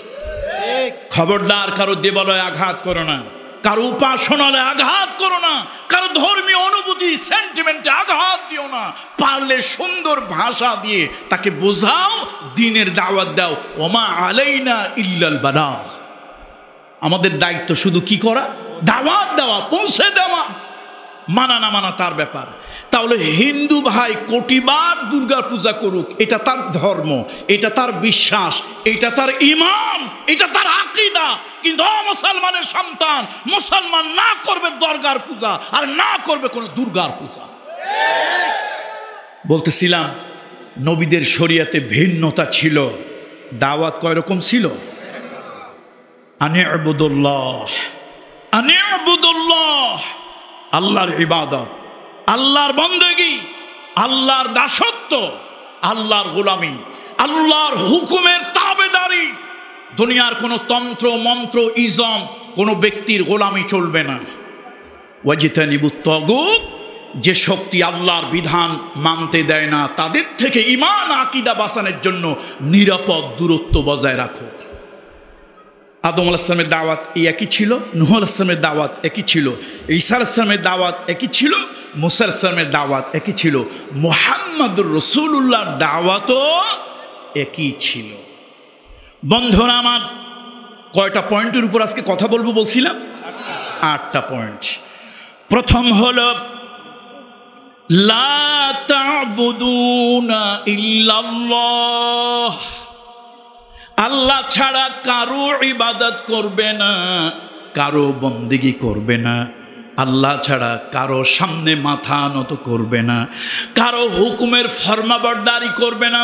খবরদার কারো দেবালয়ে আঘাত করো না কারো উপাসনালয় আঘাত করো না কারো ধর্মীয় অনুভূতি সেন্টিমেন্টে আঘাত দিও না পারলে সুন্দর ভাষা দিয়ে তাকে বোঝাও দিনের দাওয়াত দাও ওমা আলাইনা ইল্লাল বালা আমাদের দায়িত্ব শুধু কি করা দাওয়াত দেওয়া পৌঁছে দেওয়া মানা না মানা তার ব্যাপার তাহলে হিন্দু ভাই কোটিবার দুর্গা পূজা করুক এটা তার ধর্ম এটা তার বিশ্বাস এটা তার ইমাম এটা তার আকিদা কিন্তু মুসলমানের সন্তান মুসলমান না করবে দর্গার পূজা আর না করবে কোনো দুর্গার পূজা বলতেছিলাম নবীদের শরিয়াতে ভিন্নতা ছিল দাওয়াত কয় রকম ছিল আনে আবুদুল্লাহ আল্লাহর ইবাদত আল্লাহর বন্দেগি আল্লাহর দাসত্ব আল্লাহর গোলামি আল্লাহর হুকুমের তাবেদারি দুনিয়ার কোনো তন্ত্র মন্ত্র ইজম কোনো ব্যক্তির গোলামি চলবে না ওয়াজিতানিবু যে শক্তি আল্লাহর বিধান মানতে দেয় না তাদের থেকে ইমান আকিদা বাসানের জন্য নিরাপদ দূরত্ব বজায় রাখুক আদম আলাহামের দাওয়াত এই একই ছিল নুহ আলাহামের দাওয়াত একই ছিল ঈসা আসলামের দাওয়াত একই ছিল মুসার আসলামের দাওয়াত একই ছিল মোহাম্মদুর রসুল্লাহর দাওয়াতও একই ছিল বন্ধন আমার কয়টা পয়েন্টের উপর আজকে কথা বলবো বলছিলাম আটটা পয়েন্ট প্রথম হল লা ইল্লাল্লাহ আল্লাহ ছাড়া কারো ইবাদত করবে না কারো বন্দিগি করবে না আল্লাহ ছাড়া কারো সামনে মাথা নত করবে না কারো হুকুমের ফর্মাবরদারি করবে না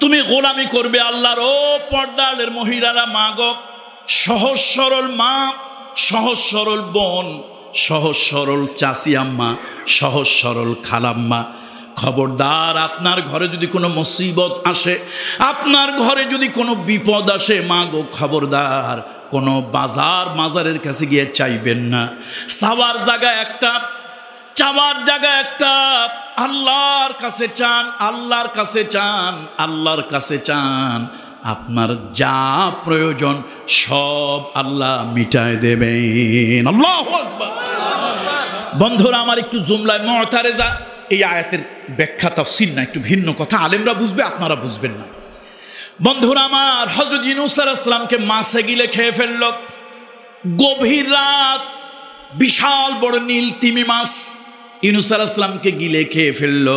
তুমি গোলামি করবে আল্লাহর ও পর্দালের মহিলারা মা গ সহজ সরল মা সহজ সরল বোন সহজ সরল চাষি আম্মা সহজ সরল খালাম্মা খবরদার আপনার ঘরে যদি কোনো মুসিবত আসে আপনার ঘরে যদি কোনো বিপদ আসে মা গো খবরদার কোনো বাজার মাজারের কাছে গিয়ে চাইবেন না সাওয়ার জায়গা একটা চাওয়ার জায়গা একটা আল্লাহর কাছে চান আল্লাহর কাছে চান আল্লাহর কাছে চান আপনার যা প্রয়োজন সব আল্লাহ মিটায় দেবেন আল্লাহ বন্ধুরা আমার একটু জুমলায় মতারে যা এই আয়াতের ব্যাখ্যা তফসিল না একটু ভিন্ন কথা আলেমরা বুঝবে আপনারা বুঝবেন না বন্ধুরা আমার হজরত ইনুসার আসলামকে গিলে খেয়ে ফেলল গভীর রাত বিশাল বড় নীল তিমি মাছ ইনুসার আসলামকে গিলে খেয়ে ফেলল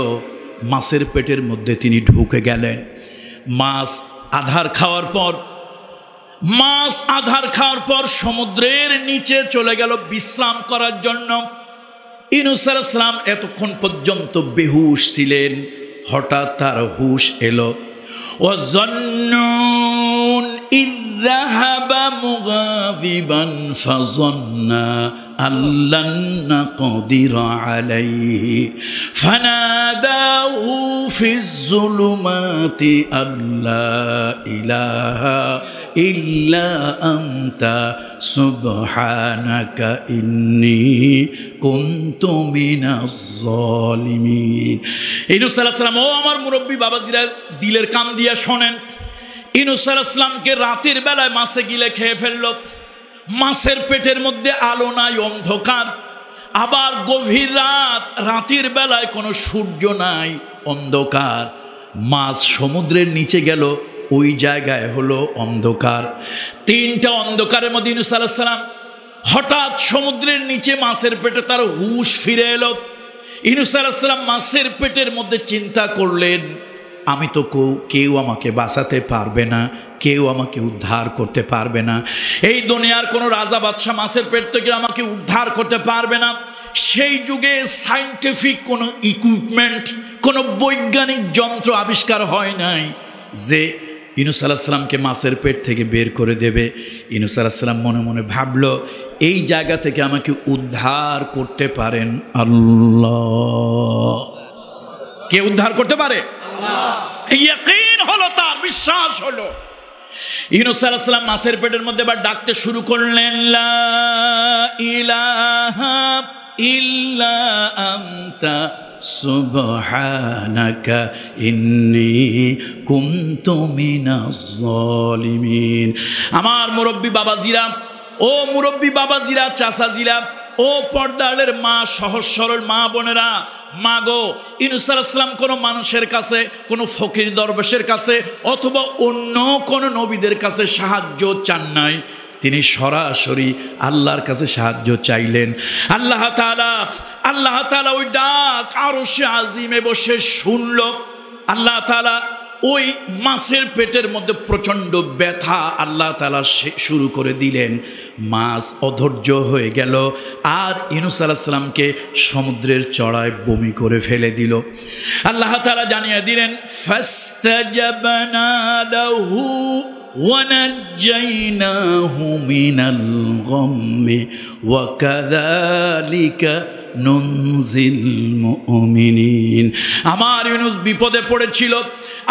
মাছের পেটের মধ্যে তিনি ঢুকে গেলেন মাছ আধার খাওয়ার পর মাছ আধার খাওয়ার পর সমুদ্রের নিচে চলে গেল বিশ্রাম করার জন্য ইনুসালাম এতক্ষণ পর্যন্ত বেহুশ ছিলেন হঠাৎ তার হুশ এল ও জন্নুন أن نقدر عليه فناداه في الظلمات أن لا إله إلا أنت سبحانك إني كنت من الظالمين ইনুস সালাম ও আমার মুরব্বী বাবাজিরা দিলের কান দিয়া শোনেন ইনুস সালামকে রাতের বেলায় মাছে গিলে খেয়ে ফেলল মাছের পেটের মধ্যে আলো নাই অন্ধকার আবার গভীর রাত রাতের বেলায় কোনো সূর্য নাই অন্ধকার মাছ সমুদ্রের নিচে গেল ওই জায়গায় হলো অন্ধকার তিনটা অন্ধকারের মধ্যে ইনুস সাল্লাম হঠাৎ সমুদ্রের নিচে মাছের পেটে তার হুশ ফিরে এলো ইনুস সাল্লাম মাছের পেটের মধ্যে চিন্তা করলেন আমি তো কেউ আমাকে বাঁচাতে পারবে না কেউ আমাকে উদ্ধার করতে পারবে না এই দুনিয়ার কোনো রাজা বাদশাহ মাছের পেট থেকে আমাকে উদ্ধার করতে পারবে না সেই যুগে সাইন্টিফিক কোনো ইকুইপমেন্ট কোনো বৈজ্ঞানিক যন্ত্র আবিষ্কার হয় নাই যে ইনুস আলাহিসাল্লামকে মাছের পেট থেকে বের করে দেবে ইনুস আলাহিসাল্লাম মনে মনে ভাবল এই জায়গা থেকে আমাকে উদ্ধার করতে পারেন আল্লাহ কে উদ্ধার করতে পারে হলো তার বিশ্বাস হলো ইউনুস আলাহিসাল্লাম মাছের পেটের মধ্যে এবার ডাকতে শুরু করলেন সুবহানাকা ইন্নি আমার মুরব্বী বাবাজিরা ও মুরব্বী বাবাজিরা চাচাজিরা ও পর্দালের মা সহজ সরল মা বোনেরা মা গো ইনুসার ইসলাম কোনো মানুষের কাছে কোনো ফকির দরবেশের কাছে অথবা অন্য কোনো নবীদের কাছে সাহায্য চান নাই তিনি সরাসরি আল্লাহর কাছে সাহায্য চাইলেন আল্লাহ তালা আল্লাহ তালা ওই ডাক আরো সে আজিমে বসে শুনল আল্লাহ তালা ওই মাছের পেটের মধ্যে প্রচণ্ড ব্যথা আল্লাহ তালা শুরু করে দিলেন মাছ অধৈর্য হয়ে গেল আর ইনুস আলাহিসাল্লামকে সমুদ্রের চড়ায় বমি করে ফেলে দিল আল্লাহ তালা জানিয়ে দিলেন ونجيناه من الغم وكذلك নুনজিল আমার ইউনুস বিপদে পড়েছিল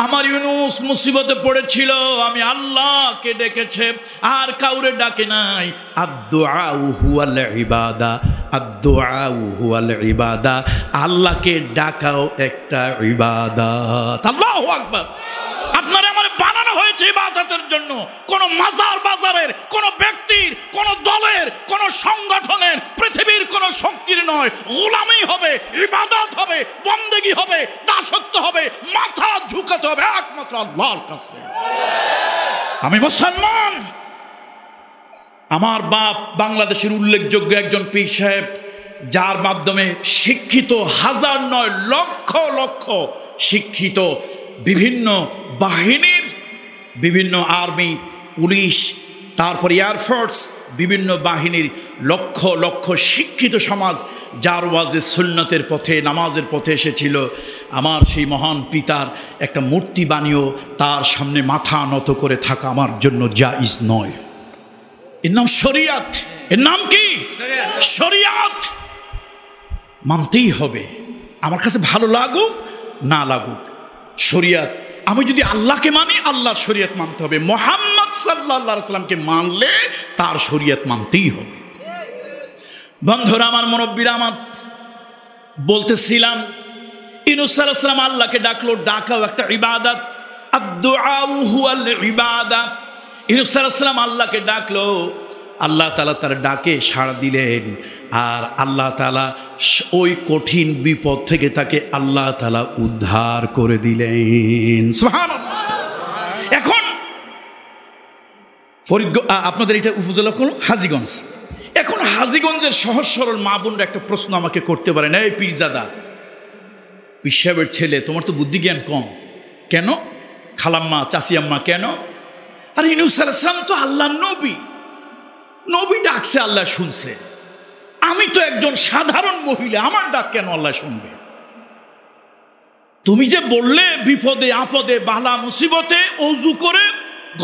আমার ইউনুস মুসিবতে পড়েছিল আমি আল্লাহকে ডেকেছে আর কাউরে ডাকে নাই আদুয়াল ইবাদা আদুয়াল ইবাদা আল্লাহকে ডাকাও একটা ইবাদা আল্লাহ আকবার ইবাদতের জন্য কোন মাজার বাজারের কোন ব্যক্তির কোন দলের কোন সংগঠনের পৃথিবীর কোন শক্তির নয় গোলামি হবে ইবাদত হবে বন্দেগি হবে দাসত্ব হবে মাথা ঝুঁকাতে হবে একমাত্র আল্লাহর কাছে আমি মুসলমান আমার বাপ বাংলাদেশের উল্লেখযোগ্য একজন পীর সাহেব যার মাধ্যমে শিক্ষিত হাজার নয় লক্ষ লক্ষ শিক্ষিত বিভিন্ন বাহিনীর বিভিন্ন আর্মি পুলিশ তারপর এয়ারফোর্স বিভিন্ন বাহিনীর লক্ষ লক্ষ শিক্ষিত সমাজ যার ওয়াজে সুন্নতের পথে নামাজের পথে এসেছিল আমার সেই মহান পিতার একটা মূর্তি বানিয়েও তার সামনে মাথা নত করে থাকা আমার জন্য যা ইস নয় এর নাম শরিয়াত এর নাম কি শরিয়াত মানতেই হবে আমার কাছে ভালো লাগুক না লাগুক শরিয়াত আমি যদি আল্লাহকে মানি আল্লাহর শরীয়ত মানতে হবে মোহাম্মদ সাল্লাহ সাল্লামকে মানলে তার শরীয়ত মানতেই হবে বন্ধুরা আমার মুরব্বীরা আমার বলতেছিলাম ইনুসালাম আল্লাহকে ডাকলো ডাকাও একটা ইবাদত ইবাদত ইনুসাল্লাম আল্লাহকে ডাকলো আল্লাহ তালা তার ডাকে সাড়া দিলেন আর আল্লাহ তালা ওই কঠিন বিপদ থেকে তাকে আল্লাহ তালা উদ্ধার করে দিলেন এখন ফরিদ আপনাদের এটা উপজেলা কোন হাজিগঞ্জ এখন হাজিগঞ্জের সহজ সরল মা বোনরা একটা প্রশ্ন আমাকে করতে পারেন এই পীরজাদা পিসাবের ছেলে তোমার তো বুদ্ধিজ্ঞান কম কেন খালাম্মা চাষিয়াম্মা কেন আর ইনুসালাম তো আল্লাহ নবী নবী ডাকছে আল্লাহ শুনছে আমি তো একজন সাধারণ মহিলা আমার ডাক কেন আল্লাহ শুনবে তুমি যে বললে বিপদে আপদে বালা মুসিবতে অজু করে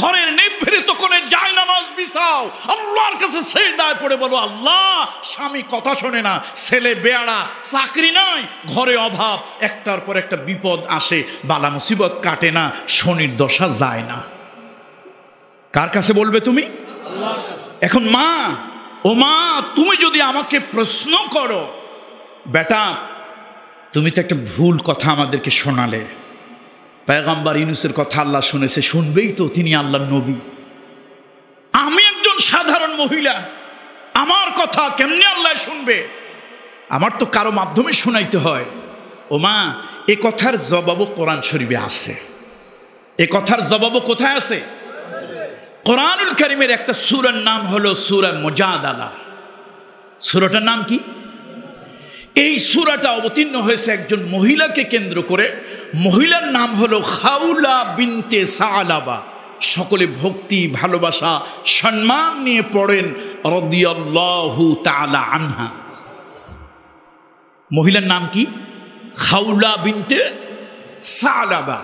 ঘরের নিভৃত কোণে যায় নামাজ বিছাও আল্লাহর কাছে সেই দায় পড়ে বলো আল্লাহ স্বামী কথা শোনে না ছেলে বেয়ারা চাকরি নাই ঘরে অভাব একটার পর একটা বিপদ আসে বালা মুসিবত কাটে না শনির দশা যায় না কার কাছে বলবে তুমি আল্লাহ এখন মা ও মা তুমি যদি আমাকে প্রশ্ন করো বেটা তুমি তো একটা ভুল কথা আমাদেরকে শোনালে পায়গাম্বার ইনুসের কথা আল্লাহ শুনেছে শুনবেই তো তিনি আল্লাহ নবী আমি একজন সাধারণ মহিলা আমার কথা কেমনি আল্লাহ শুনবে আমার তো কারো মাধ্যমে শোনাইতে হয় ও মা এ কথার জবাবও কোরআন শরীফে আছে এ কথার জবাবও কোথায় আছে কোরআনুল করিমের একটা সুরার নাম হলো সুরা আলা সুরাটার নাম কি এই সুরাটা অবতীর্ণ হয়েছে একজন মহিলাকে কেন্দ্র করে মহিলার নাম হলো খাউলা বিনতে সালাবা সকলে ভক্তি ভালোবাসা সম্মান নিয়ে পড়েন রদিয়াল্লাহু তালা আনহা মহিলার নাম কি খাউলা বিনতে সালাবা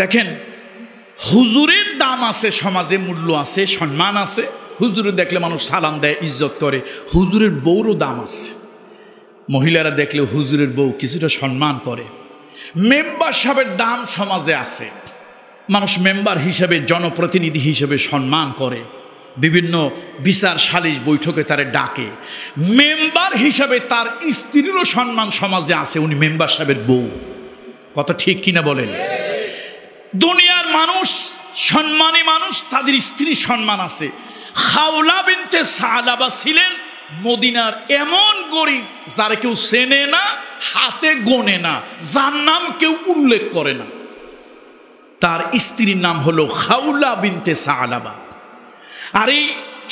দেখেন হুজুরের দাম আছে সমাজে মূল্য আছে সম্মান আছে হুজুরে দেখলে মানুষ সালাম দেয় ইজ্জত করে হুজুরের বউরও দাম আছে মহিলারা দেখলে হুজুরের বউ কিছুটা সম্মান করে মেম্বার সাহেবের দাম সমাজে আছে মানুষ মেম্বার হিসেবে জনপ্রতিনিধি হিসেবে সম্মান করে বিভিন্ন বিচার সালিশ বৈঠকে তারে ডাকে মেম্বার হিসাবে তার স্ত্রীরও সম্মান সমাজে আছে উনি মেম্বার সাহেবের বউ কথা ঠিক কিনা বলেন দুনিয়ার মানুষ সম্মানী মানুষ তাদের স্ত্রী সম্মান আছে হাওলা বিনতে সাহালাবা ছিলেন মদিনার এমন গরিব যারা কেউ চেনে না হাতে গনে না যার নাম কেউ উল্লেখ করে না তার স্ত্রীর নাম হলো হাওলা বিনতে সাহালাবা আর এই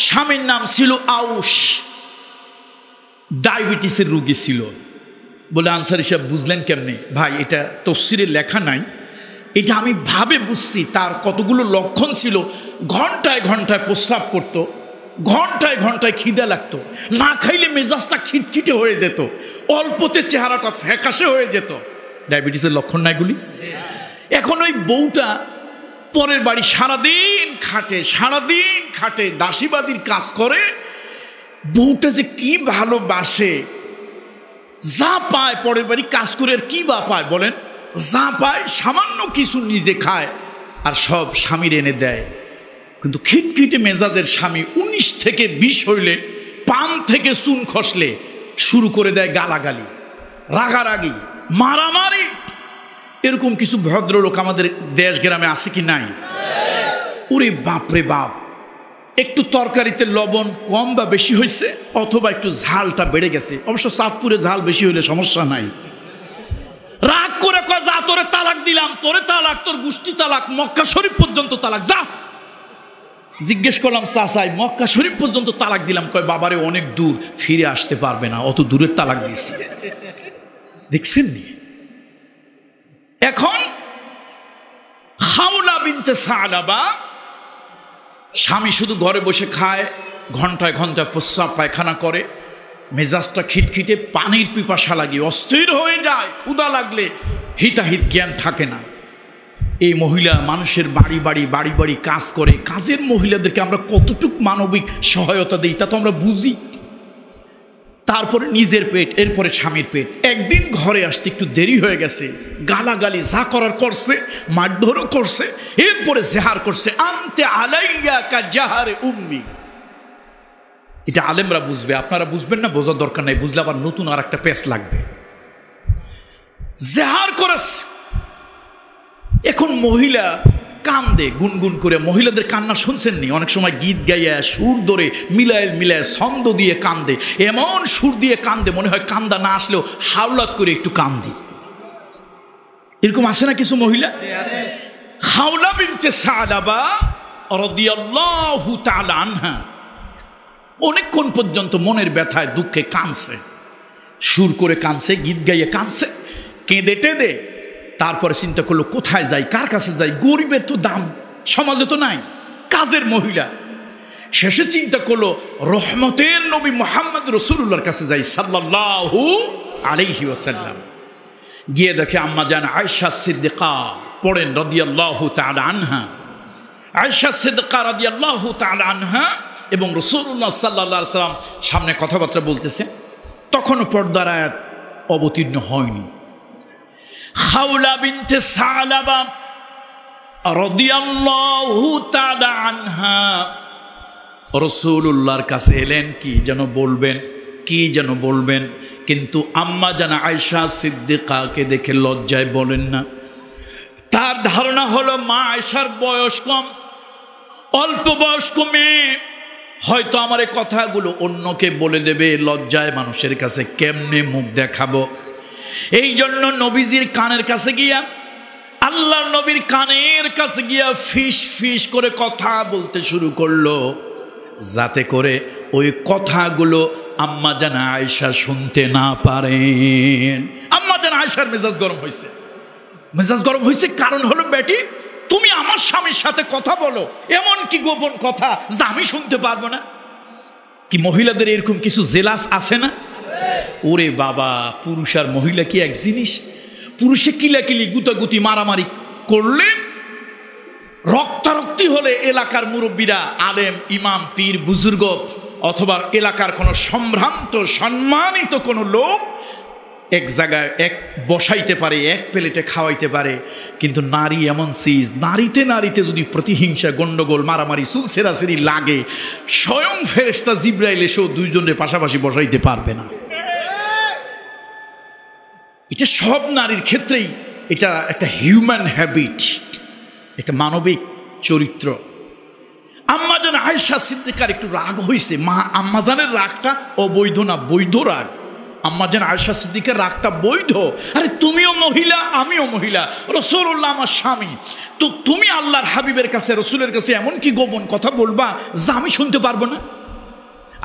স্বামীর নাম ছিল আউস ডায়াবেটিসের রুগী ছিল বলে আনসার হিসাব বুঝলেন কেমনি ভাই এটা তফসিরে লেখা নাই এটা আমি ভাবে বুঝছি তার কতগুলো লক্ষণ ছিল ঘন্টায় ঘন্টায় প্রস্রাব করত। ঘন্টায় ঘন্টায় খিদে লাগতো না খাইলে মেজাজটা খিটখিটে হয়ে যেত অল্পতে চেহারাটা ফ্যাকাশে হয়ে যেত ডায়াবেটিসের লক্ষণ নাইগুলি এখন ওই বউটা পরের বাড়ি সারাদিন খাটে সারাদিন খাটে দাসীবাদীর কাজ করে বউটা যে কি ভালোবাসে যা পায় পরের বাড়ি কাজ করে আর কি বা পায় বলেন যা পায় সামান্য কিছু নিজে খায় আর সব স্বামীর এনে দেয় কিন্তু খিটখিটে মেজাজের স্বামী উনিশ থেকে বিশ হইলে পান থেকে চুন খসলে শুরু করে দেয় গালাগালি রাগারাগি মারামারি এরকম কিছু ভদ্রলোক আমাদের দেশ গ্রামে আছে কি নাই ওরে বাপরে বাপ একটু তরকারিতে লবণ কম বা বেশি হয়েছে অথবা একটু ঝালটা বেড়ে গেছে অবশ্য চাঁদপুরে ঝাল বেশি হলে সমস্যা নাই রাগ করে কয় যা তোরে তালাক দিলাম তোরে তালাক তোর গোষ্ঠী তালাক মক্কা শরীফ পর্যন্ত তালাক যা জিজ্ঞেস করলাম চাই মক্কা শরীফ পর্যন্ত তালাক দিলাম কয় বাবারে অনেক দূর ফিরে আসতে পারবে না অত দূরের তালাক দিয়েছি দেখছেন নি এখন হাওলা বিনতে সালাবা স্বামী শুধু ঘরে বসে খায় ঘন্টায় ঘন্টায় প্রস্রাব পায়খানা করে মেজাজটা খিটখিটে পানির পিপাসা লাগে অস্থির হয়ে যায় ক্ষুদা লাগলে হিতাহিত জ্ঞান থাকে না এই মহিলা মানুষের বাড়ি বাড়ি বাড়ি বাড়ি কাজ করে কাজের মহিলাদেরকে আমরা কতটুক মানবিক সহায়তা দিই তা তো আমরা বুঝি তারপরে নিজের পেট এরপরে স্বামীর পেট একদিন ঘরে আসতে একটু দেরি হয়ে গেছে গালাগালি যা করার করছে মারধরও করছে এরপরে জেহার করছে আনতে আলাইয়া কা জাহারে উম্মি এটা আলেমরা বুঝবে আপনারা বুঝবেন না বোঝার দরকার নাই বুঝলে আবার নতুন আর একটা পেস লাগবে জেহার করেস এখন মহিলা কান্দে গুনগুন করে মহিলাদের কান্না শুনছেননি অনেক সময় গীত গাইয়া সুর ধরে মিলায় মিলায় ছন্দ দিয়ে কান্দে এমন সুর দিয়ে কান্দে মনে হয় কান্দা না আসলেও হাওলাত করে একটু কান্দি এরকম আছে না কিছু মহিলা হাওলা বিনতে সাদাবা রদিয়াল্লাহু তাআলা আনহা অনেকক্ষণ পর্যন্ত মনের ব্যথায় দুঃখে কাঁদছে সুর করে কাঁদছে গীত গাইয়ে কাঁদছে কেঁদে টেঁদে তারপরে চিন্তা করলো কোথায় যাই কার কাছে যাই গরিবের তো দাম সমাজে তো নাই কাজের মহিলা শেষে চিন্তা করলো রহমতের নবী মোহাম্মদ রসুল্লার কাছে যাই সাল্লাহ আলাইহি ওসাল্লাম গিয়ে দেখে আম্মা যান আয়সা সিদ্দিকা পড়েন রদিয়াল্লাহ তার আনহা আয়সা সিদ্দিকা রাদিয়াল্লাহু তাআলা আনহা এবং সাল্লাল্লাহু আলাইহি সাল্লাম সামনে কথাবার্তা বলতেছে তখনও পর্দার আয়াত অবতীর্ণ হয়নি খাওলা বিনতে সালাবা রাদিয়াল্লাহু তাআলা আনহা রাসূলুল্লাহর কাছে এলেন কি যেন বলবেন কি যেন বলবেন কিন্তু আম্মা যেন আয়সা সিদ্দিকাকে দেখে লজ্জায় বলেন না তার ধারণা হলো মা আয়সার বয়স কম অল্প বয়স্ক মেয়ে হয়তো আমার এই কথাগুলো অন্যকে বলে দেবে লজ্জায় মানুষের কাছে কেমনে মুখ দেখাবো এই জন্য নবীজির কানের কাছে গিয়া আল্লাহ নবীর কানের কাছে গিয়া ফিস ফিস করে কথা বলতে শুরু করলো যাতে করে ওই কথাগুলো আম্মা যেন আয়সা শুনতে না পারেন আম্মা যেন আয়সার মেজাজ গরম হয়েছে মেজাজ গরম হয়েছে কারণ হলো বেটি তুমি আমার স্বামীর সাথে কথা বলো এমন কি গোপন কথা যা আমি শুনতে পারবো না কি মহিলাদের এরকম কিছু জেলাস আছে না ওরে বাবা পুরুষ আর মহিলা কি এক জিনিস পুরুষে কিলাকিলি গুতাগুতি মারামারি করলে রক্তারক্তি হলে এলাকার মুরব্বীরা আলেম ইমাম পীর বুজুর্গ অথবা এলাকার কোনো সম্ভ্রান্ত সম্মানিত কোনো লোক এক জায়গায় এক বসাইতে পারে এক প্লেটে খাওয়াইতে পারে কিন্তু নারী এমন সিজ নারীতে নারীতে যদি প্রতিহিংসা গণ্ডগোল মারামারি সুলসেরাসেরি লাগে স্বয়ং ফেরেস্তা জিব্রাইল এসেও দুইজনের পাশাপাশি বসাইতে পারবে না এটা সব নারীর ক্ষেত্রেই এটা একটা হিউম্যান হ্যাবিট একটা মানবিক চরিত্র আম্মাজান আয়সা সিদ্দিকার একটু রাগ হয়েছে মা আম্মাজানের রাগটা অবৈধ না বৈধ রাগ আম্মা যেন আয়সা সিদ্দিকের রাগটা বৈধ আরে তুমিও মহিলা আমিও মহিলা রসুল্লাহ আমার স্বামী তো তুমি আল্লাহর হাবিবের কাছে রসুলের কাছে এমন কি গোপন কথা বলবা যা আমি শুনতে পারবো না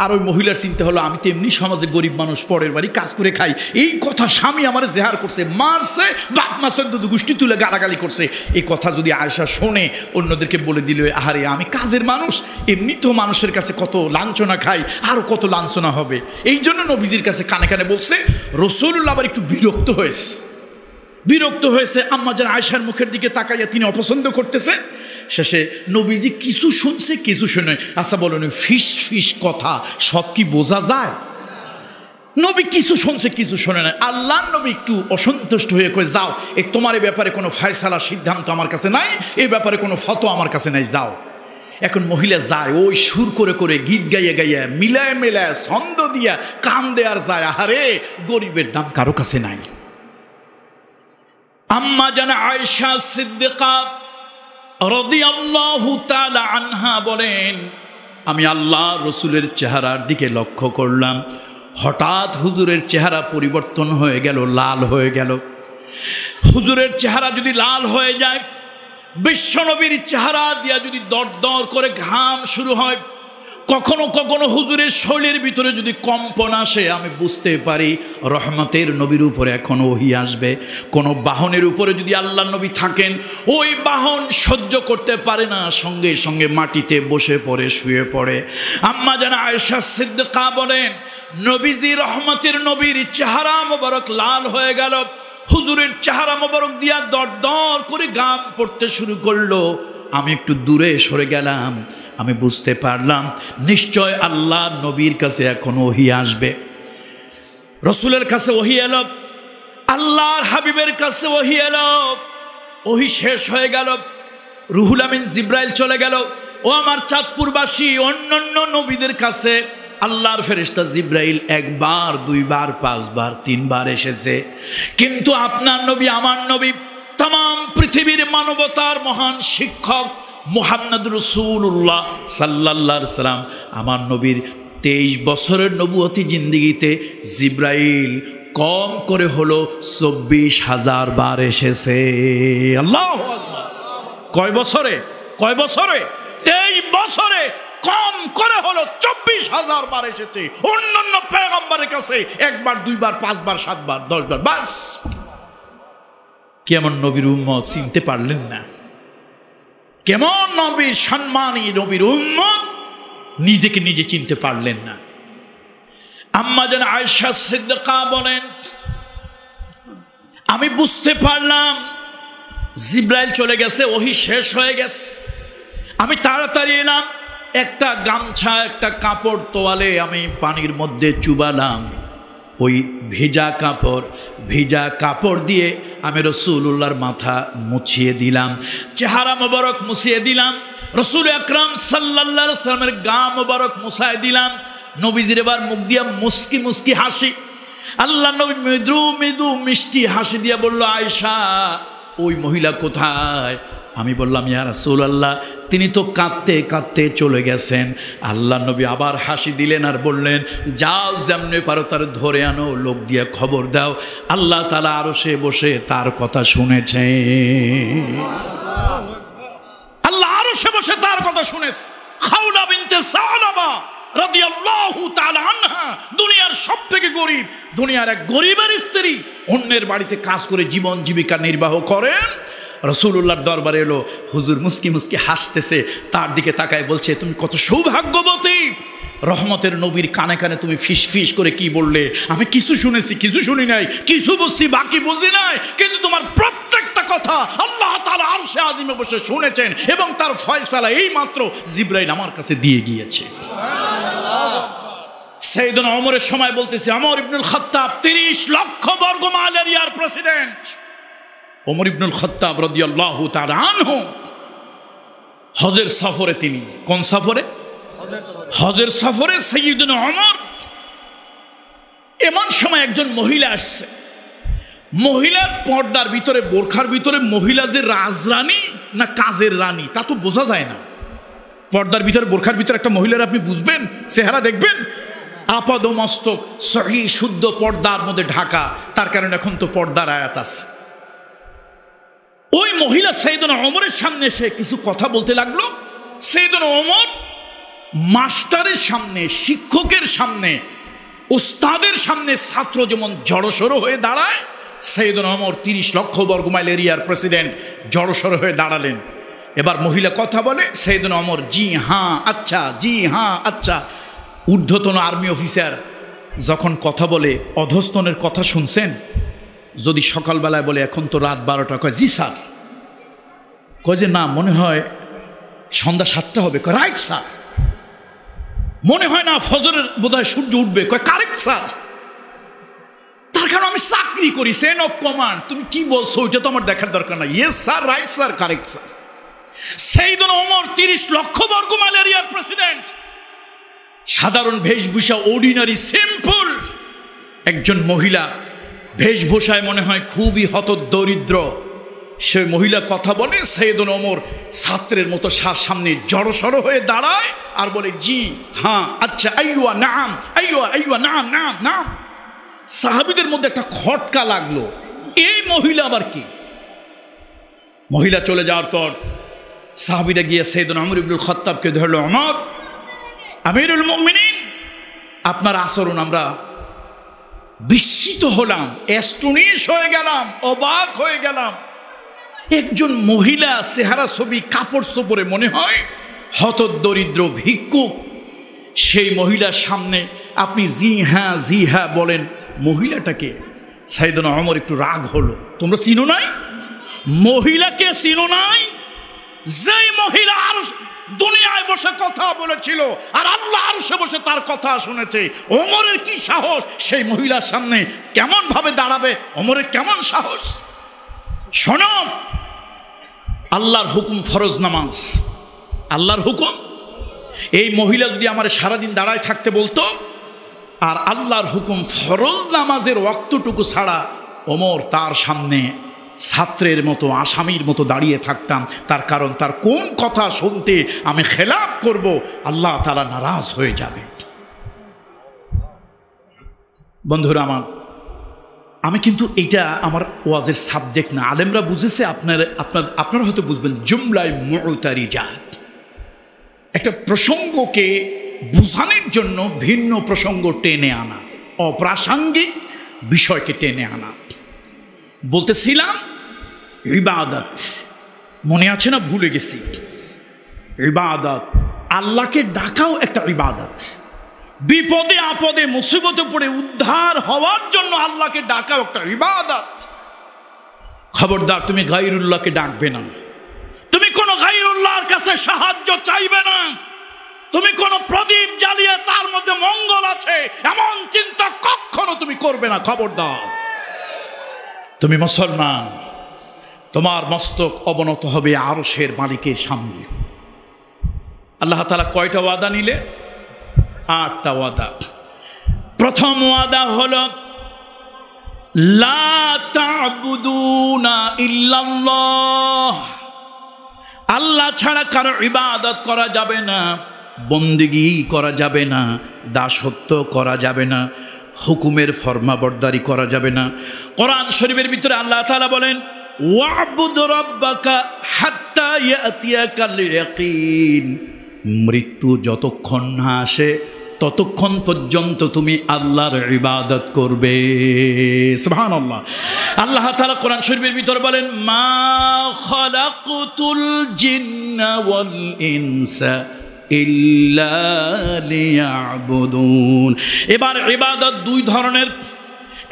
আর ওই মহিলার চিন্তা হলো আমি তো এমনি সমাজে গরিব মানুষ পরের বাড়ি কাজ করে খাই এই কথা স্বামী আমার জেহার করছে মারছে বাপ মা সদ্য গোষ্ঠী তুলে গালাগালি করছে এই কথা যদি আয়সা শোনে অন্যদেরকে বলে দিল আহারে আমি কাজের মানুষ এমনি তো মানুষের কাছে কত লাঞ্ছনা খাই আরও কত লাঞ্ছনা হবে এই জন্য নবীজির কাছে কানে কানে বলছে রসুল্লাহ আবার একটু বিরক্ত হয়েছে বিরক্ত হয়েছে যেন আয়সার মুখের দিকে তাকাইয়া তিনি অপছন্দ করতেছে শেষে নবীজি কিছু শুনছে কিছু শুনে আচ্ছা বলুন ফিস ফিস কথা সব কি বোঝা যায় নবী কিছু শুনছে কিছু শোনে না আল্লাহ নবী একটু অসন্তুষ্ট হয়ে কয়ে যাও এই তোমার এই ব্যাপারে কোনো ফয়সালা সিদ্ধান্ত আমার কাছে নাই এই ব্যাপারে কোনো ফতো আমার কাছে নাই যাও এখন মহিলা যায় ওই সুর করে করে গীত গাইয়ে গাইয়া মিলায় মেলায় ছন্দ দিয়া কান দেয়ার যায় আহারে গরিবের দাম কারো কাছে নাই আম্মা জানা আয়সা সিদ্দিকা আনহা বলেন আমি আল্লাহ রসুলের চেহারার দিকে লক্ষ্য করলাম হঠাৎ হুজুরের চেহারা পরিবর্তন হয়ে গেল লাল হয়ে গেল হুজুরের চেহারা যদি লাল হয়ে যায় বিশ্বনবীর চেহারা দিয়া যদি দর দর করে ঘাম শুরু হয় কখনো কখনো হুজুরের শৈলের ভিতরে যদি কম্পন আসে আমি বুঝতে পারি রহমতের নবীর উপরে এখন ওহি আসবে কোনো বাহনের উপরে যদি আল্লাহ নবী থাকেন ওই বাহন সহ্য করতে পারে না সঙ্গে সঙ্গে মাটিতে বসে পড়ে শুয়ে পড়ে আম্মা যেন আয়সা কা বলেন নবীজি রহমতের নবীর চেহারা মোবারক লাল হয়ে গেল হুজুরের চেহারা মোবারক দিয়া দর দর করে গাম পড়তে শুরু করলো আমি একটু দূরে সরে গেলাম আমি বুঝতে পারলাম নিশ্চয় আল্লাহ নবীর কাছে এখন ওহি আসবে রসুলের কাছে ওহি এল আল্লাহর হাবিবের কাছে ওহি এল ওহি শেষ হয়ে গেল রুহুল আমিন জিব্রাইল চলে গেল ও আমার চাঁদপুরবাসী অন্যান্য নবীদের কাছে আল্লাহর ফেরিস্তা জিব্রাইল একবার দুইবার পাঁচবার তিনবার এসেছে কিন্তু আপনার নবী আমার নবী তাম পৃথিবীর মানবতার মহান শিক্ষক মোহাম্মদ রসুল্লাহ সাল্লা সালাম আমার নবীর তেইশ বছরের নবুয়তি জিন্দিগিতে জিব্রাইল কম করে হলো চব্বিশ হাজার বার এসেছে আল্লাহ কয় বছরে কয় বছরে তেইশ বছরে কম করে হলো চব্বিশ হাজার বার এসেছে অন্যান্য পেগম্বারের কাছে একবার দুইবার পাঁচবার সাতবার দশবার বাস কেমন নবীর উম্মত চিনতে পারলেন না কেমন নবীর সম্মানী নবীর উম্মত নিজেকে নিজে চিনতে পারলেন না আম্মা যেন আয়সা সিদ্দা বলেন আমি বুঝতে পারলাম জিব্রাইল চলে গেছে ওহি শেষ হয়ে গেছে আমি তাড়াতাড়ি এলাম একটা গামছা একটা কাপড় তোয়ালে আমি পানির মধ্যে চুবালাম ওই ভিজা কাপড় ভিজা কাপড় দিয়ে আমি রসুল্লাহর মাথা মুছিয়ে দিলাম চেহারা মোবারক মুছিয়ে দিলাম রসুল আকরাম সাল্লা সালামের গা মোবারক মুছায় দিলাম নবীজির এবার মুখ দিয়া মুস্কি মুস্কি হাসি আল্লাহ নবী মৃদু মৃদু মিষ্টি হাসি দিয়া বলল আয়সা ওই মহিলা কোথায় আমি বললাম ইয়া রাসুল আল্লাহ তিনি তো কাঁদতে কাঁদতে চলে গেছেন আল্লাহ নবী আবার হাসি দিলেন আর বললেন যাও যেমনি পারো তার ধরে আনো লোক দিয়ে খবর দাও আল্লাহ তালা আরো সে বসে তার কথা শুনেছে আল্লাহ আরো সে বসে তার কথা শুনেছে খাউলা বিনতে সাহালাবা দুনিয়ার সব থেকে গরিব দুনিয়ার এক গরিবের স্ত্রী অন্যের বাড়িতে কাজ করে জীবন জীবিকা নির্বাহ করেন রসুল্লাহর দরবারে এলো হুজুর মুসকি মুস্কি হাসতেছে তার দিকে তাকায় বলছে তুমি কত সৌভাগ্যবতী রহমতের নবীর কানে কানে তুমি ফিস ফিস করে কি বললে আমি কিছু শুনেছি কিছু শুনি নাই কিছু বুঝছি বাকি বুঝি নাই কিন্তু তোমার প্রত্যেকটা কথা আল্লাহ তালা আরশে আজিমে বসে শুনেছেন এবং তার ফয়সালা এই মাত্র জিব্রাইল আমার কাছে দিয়ে গিয়েছে সেইদিন অমরের সময় বলতেছি অমর ইবনুল খত্তাব তিরিশ লক্ষ বর্গ মালেরিয়ার প্রেসিডেন্ট ওমর ইবনুল খত্তাব রদিয়াল্লাহ তার আনহু হজের সফরে তিনি কোন সফরে হজের সফরে সৈদিন অমর এমন সময় একজন মহিলা আসছে মহিলার পর্দার ভিতরে বোরখার ভিতরে মহিলা যে রাজরানী না কাজের রানী তা তো বোঝা যায় না পর্দার ভিতরে বোরখার ভিতরে একটা মহিলার আপনি বুঝবেন চেহারা দেখবেন আপাদমস্তক সহি শুদ্ধ পর্দার মধ্যে ঢাকা তার কারণে এখন তো পর্দার আয়াত আছে ওই মহিলা সৈদনা অমরের সামনে এসে কিছু কথা বলতে লাগলো সৈদনা অমর মাস্টারের সামনে শিক্ষকের সামনে ওস্তাদের সামনে ছাত্র যেমন জড়োসড়ো হয়ে দাঁড়ায় সৈদন অমর তিরিশ লক্ষ বর্গমাইল এরিয়ার প্রেসিডেন্ট জড়োসড়ো হয়ে দাঁড়ালেন এবার মহিলা কথা বলে সৈদন অমর জি হাঁ আচ্ছা জি হাঁ আচ্ছা ঊর্ধ্বতন আর্মি অফিসার যখন কথা বলে অধস্তনের কথা শুনছেন যদি সকালবেলায় বলে এখন তো রাত বারোটা কয় জি স্যার কয় যে না মনে হয় সন্ধ্যা সাতটা হবে কয় রাইট স্যার মনে হয় না ফজরের বোধহয় সূর্য উঠবে কয় কারেক্ট স্যার তার কারণ আমি চাকরি করি সেন অফ কমান্ড তুমি কি বলছো ওইটা তো আমার দেখার দরকার না yes sir right sir correct sir সেই দিন ওমর তিরিশ লক্ষ বর্গ ম্যালেরিয়ার প্রেসিডেন্ট সাধারণ বেশভূষা অর্ডিনারি সিম্পল একজন মহিলা বেশভূষায় মনে হয় খুবই হতদরিদ্র সে মহিলা কথা বলে সৈয়দুল ওমর ছাত্রের মতো সার সামনে জড়সড় হয়ে দাঁড়ায় আর বলে জি হ্যাঁ আচ্ছা আইয়া নাম আইয়া আইয়া নাম নাম নাম সাহাবিদের মধ্যে একটা খটকা লাগলো এই মহিলা আবার কি মহিলা চলে যাওয়ার পর সাহাবিরা গিয়ে সৈয়দুল আমর ইবুল খতাবকে ধরল অমর আমিরুল মমিনিন আপনার আচরণ আমরা বিস্মিত হলাম অ্যাস্টনিশ হয়ে গেলাম অবাক হয়ে গেলাম একজন মহিলা চেহারা ছবি কাপড় চোপড়ে মনে হয় হতদরিদ্র ভিক্ষুক সেই মহিলার সামনে আপনি জি হ্যাঁ জি হ্যাঁ বলেন মহিলাটাকে সাইদন আমার একটু রাগ হলো তোমরা চিনো নাই মহিলাকে চিনো নাই যেই মহিলা আরো দুনিয়ায় বসে কথা বলেছিল আর আল্লাহ সে বসে তার কথা শুনেছে ওমরের কি সাহস সেই মহিলার সামনে কেমনভাবে দাঁড়াবে ওমরের কেমন সাহস শোন আল্লাহর হুকুম ফরজ নামাজ আল্লাহর হুকুম এই মহিলা যদি আমার সারাদিন দাঁড়ায় থাকতে বলতো আর আল্লাহর হুকুম ফরজ নামাজের অক্তটুকু ছাড়া ওমর তার সামনে ছাত্রের মতো আসামির মতো দাঁড়িয়ে থাকতাম তার কারণ তার কোন কথা শুনতে আমি খেলাপ করব আল্লাহ তারা নারাজ হয়ে যাবে বন্ধুরা আমার আমি কিন্তু এটা আমার ওয়াজের সাবজেক্ট না আলেমরা বুঝেছে আপনার আপনার আপনারা হয়তো বুঝবেন জুমলায় মরতারি জাত একটা প্রসঙ্গকে বুঝানোর জন্য ভিন্ন প্রসঙ্গ টেনে আনা অপ্রাসঙ্গিক বিষয়কে টেনে আনা বলতেছিলাম ইবাদত মনে আছে না ভুলে গেছি ইবাদত আল্লাহকে ডাকাও একটা ইবাদত বিপদে আপদে মুসিবতে পড়ে উদ্ধার হওয়ার জন্য আল্লাহকে ডাকাও একটা ইবাদত খবরদার তুমি গাইরুল্লাহকে ডাকবে না তুমি কোনো গাইরুল্লাহর কাছে সাহায্য চাইবে না তুমি কোনো প্রদীপ জ্বালিয়ে তার মধ্যে মঙ্গল আছে এমন চিন্তা কখনো তুমি করবে না খবরদার তুমি মুসলমান তোমার মস্তক অবনত হবে আরসের মালিকের সামনে আল্লাহ তালা কয়টা ওয়াদা নিলে আটটা ওয়াদা প্রথম ওয়াদা হল আল্লাহ ছাড়া কারো ইবাদত করা যাবে না বন্দিগি করা যাবে না দাসত্ব করা যাবে না হুকুমের বর্দারি করা যাবে না কোরআন শরীফের ভিতরে আল্লাহ তালা বলেন মৃত্যু যতক্ষণ না আসে ততক্ষণ পর্যন্ত তুমি আল্লাহর ইবাদত করবে আল্লাহ আল্লাহ তালা কোরআন শরীফের ভিতর বলেন মা খলাকুতুল জিন্না ওয়াল ইনসা এবার ইবাদত দুই ধরনের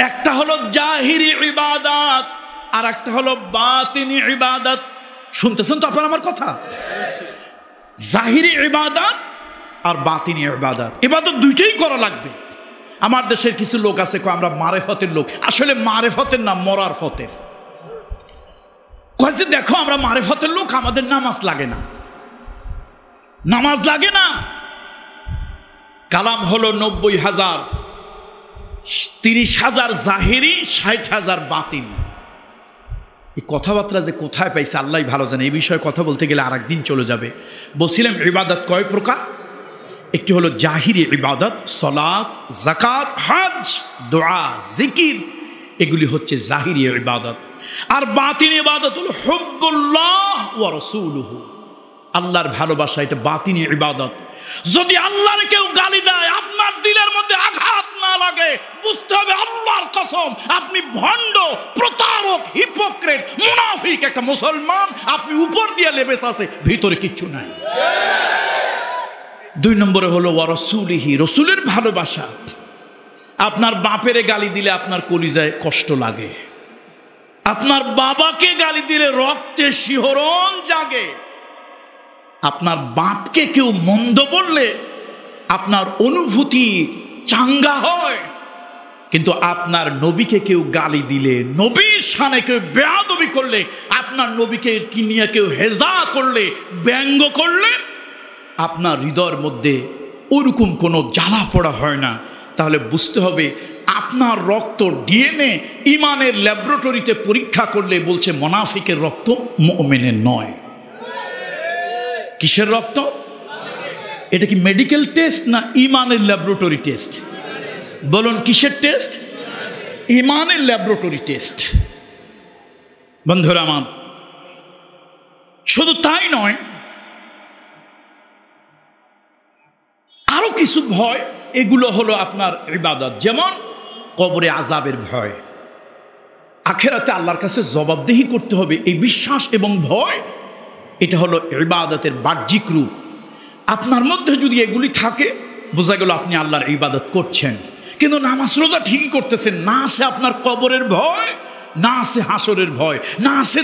একটা হলো জাহিরি ইবাদাত আর একটা হলো বাতিনি ইবাদত শুনতেছেন তো আপনার আমার কথা জাহিরি ইবাদাত আর বাতিনি ইবাদাত ইবাদত দুইটাই করা লাগবে আমার দেশের কিছু লোক আছে আমরা আমরা ফতের লোক আসলে মারে ফতের না মরার ফতের কয়েছে দেখো আমরা মারে ফতের লোক আমাদের নামাজ লাগে না নামাজ লাগে না কালাম হলো নব্বই হাজার তিরিশ হাজার জাহেরি ষাট হাজার বাতিল এই কথাবার্তা যে কোথায় পাইছে আল্লাহ ভালো জানে এই বিষয়ে কথা বলতে গেলে আর একদিন চলে যাবে বলছিলাম ইবাদত কয় প্রকার একটি হলো জাহিরি ইবাদত সলাদ জাকাত হাজ দোয়া জিকির এগুলি হচ্ছে জাহিরি ইবাদত আর বাতিন ইবাদত হল হব্বুল্লাহ রসুল রসুলহু আল্লাহর ভালোবাসা এটা বাতিনি ইবাদত যদি আল্লাহর কেউ গালি দেয় আপনার দিলের মধ্যে আঘাত না লাগে বুঝতে হবে আল্লাহর কসম আপনি ভণ্ড প্রতারক হিপোক্রেট মুনাফিক একটা মুসলমান আপনি উপর দিয়ে লেবেস আছে ভিতরে কিচ্ছু নাই দুই নম্বরে হলো ওয়ারসুলিহি রসুলের ভালোবাসা আপনার বাপেরে গালি দিলে আপনার কলিজায় কষ্ট লাগে আপনার বাবাকে গালি দিলে রক্তে শিহরণ জাগে আপনার বাপকে কেউ মন্দ বললে আপনার অনুভূতি চাঙ্গা হয় কিন্তু আপনার নবীকে কেউ গালি দিলে নবীর সানে কেউ বেয়াদবি করলে আপনার নবীকে কিনিয়া কেউ হেজা করলে ব্যঙ্গ করলে আপনার হৃদয়ের মধ্যে ওরকম কোনো জ্বালা পড়া হয় না তাহলে বুঝতে হবে আপনার রক্ত ডিএনএ ইমানের ল্যাবরেটরিতে পরীক্ষা করলে বলছে মোনাফিকের রক্ত মেনে নয় কিসের রক্ত এটা কি মেডিকেল টেস্ট না ইমানের ল্যাবরেটরি টেস্ট বলুন কিসের টেস্ট ইমানের ল্যাবরেটরি টেস্ট বন্ধুরা আমার শুধু তাই নয় আরো কিছু ভয় এগুলো হলো আপনার ইবাদত যেমন কবরে আজাবের ভয় আখেরাতে আল্লাহর কাছে জবাবদেহি করতে হবে এই বিশ্বাস এবং ভয় এটা হলো ইবাদতের বাহ্যিক রূপ আপনার মধ্যে যদি এগুলি থাকে বোঝা গেল আপনি আল্লাহর ইবাদত করছেন কিন্তু নামাজ রোজা ঠিকই করতেছেন না আছে আপনার কবরের ভয় না আছে হাসরের ভয় না আছে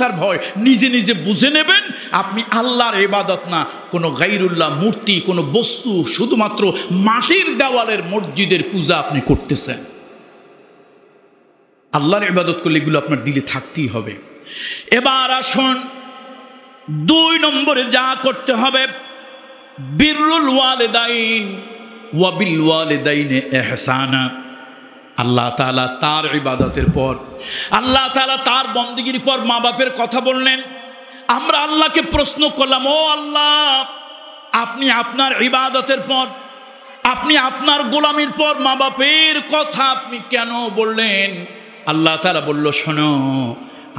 তার ভয় নিজে নিজে বুঝে নেবেন আপনি আল্লাহর এবাদত না কোনো গাইরুল্লাহ মূর্তি কোনো বস্তু শুধুমাত্র মাটির দেওয়ালের মসজিদের পূজা আপনি করতেছেন আল্লাহর ইবাদত করলে এগুলো আপনার দিলে থাকতেই হবে এবার আসুন দুই নম্বরে যা করতে হবে বিরুল ওয়ালেদাইন ওয়াবিল ওয়ালেদাইনে এহসানা আল্লাহ তালা তার ইবাদতের পর আল্লাহ তালা তার বন্দীগির পর মা বাপের কথা বললেন আমরা আল্লাহকে প্রশ্ন করলাম ও আল্লাহ আপনি আপনার ইবাদতের পর আপনি আপনার গোলামির পর মা বাপের কথা আপনি কেন বললেন আল্লাহ তালা বলল শোনো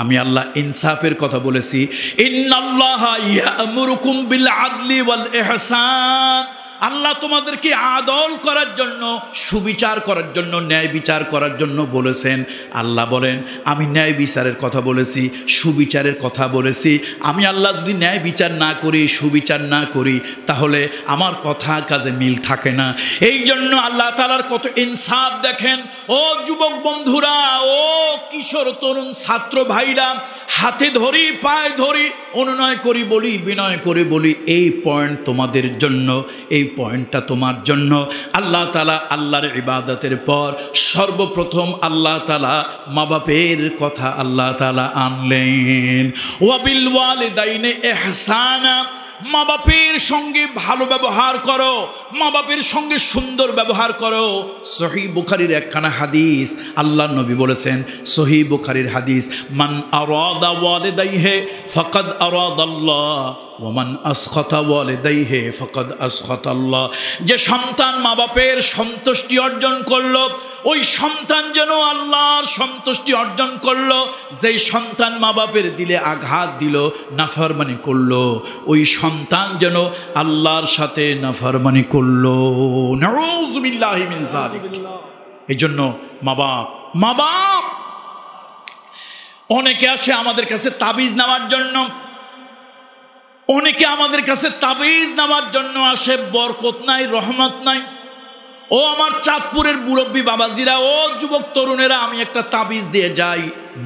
আমি আল্লাহ ইনসাফের কথা বলেছি ইন্নাল্লাহ ইয়ামুরুকুম বিল আদলি ওয়াল ইহসান আল্লাহ তোমাদেরকে আদল করার জন্য সুবিচার করার জন্য ন্যায় বিচার করার জন্য বলেছেন আল্লাহ বলেন আমি ন্যায় বিচারের কথা বলেছি সুবিচারের কথা বলেছি আমি আল্লাহ যদি ন্যায় বিচার না করি সুবিচার না করি তাহলে আমার কথা কাজে মিল থাকে না এই জন্য আল্লাহ তালার কত ইনসাফ দেখেন ও যুবক বন্ধুরা ও কিশোর তরুণ ছাত্র ভাইরা হাতে ধরি পায়ে ধরি অনুনয় করি বলি বিনয় করে বলি এই পয়েন্ট তোমাদের জন্য এই পয়েন্টটা তোমার জন্য আল্লাহ তালা আল্লাহর ইবাদতের পর সর্বপ্রথম আল্লাহ তালা মা বাপের কথা আল্লাহ তালা আনলেন ওয়াবিল ওয়ালে দাইনে এহসানা মা বাপের সঙ্গে ভালো ব্যবহার করো মা বাপের সঙ্গে সুন্দর ব্যবহার করো সহি বুখারির একখানা হাদিস আল্লাহ নবী বলেছেন সহি বুখারির হাদিস মান আরে ফকদ আরাদাল্লাহ ওমান আসখতা ফকদ আসখতাল্লাহ যে সন্তান মা বাপের সন্তুষ্টি অর্জন করলো ওই সন্তান যেন আল্লাহর সন্তুষ্টি অর্জন করল যেই সন্তান মা বাপের দিলে আঘাত দিল নাফরমানি করল ওই সন্তান যেন আল্লাহর সাথে নাফরমানি করল এই জন্য মা বাপ মা বাপ অনেকে আসে আমাদের কাছে তাবিজ নেওয়ার জন্য অনেকে আমাদের কাছে তাবিজ নেওয়ার জন্য আসে বরকত নাই রহমত নাই ও আমার চাঁদপুরের মুরব্বী বাবাজিরা ও যুবক তরুণেরা আমি একটা তাবিজ দিয়ে যাই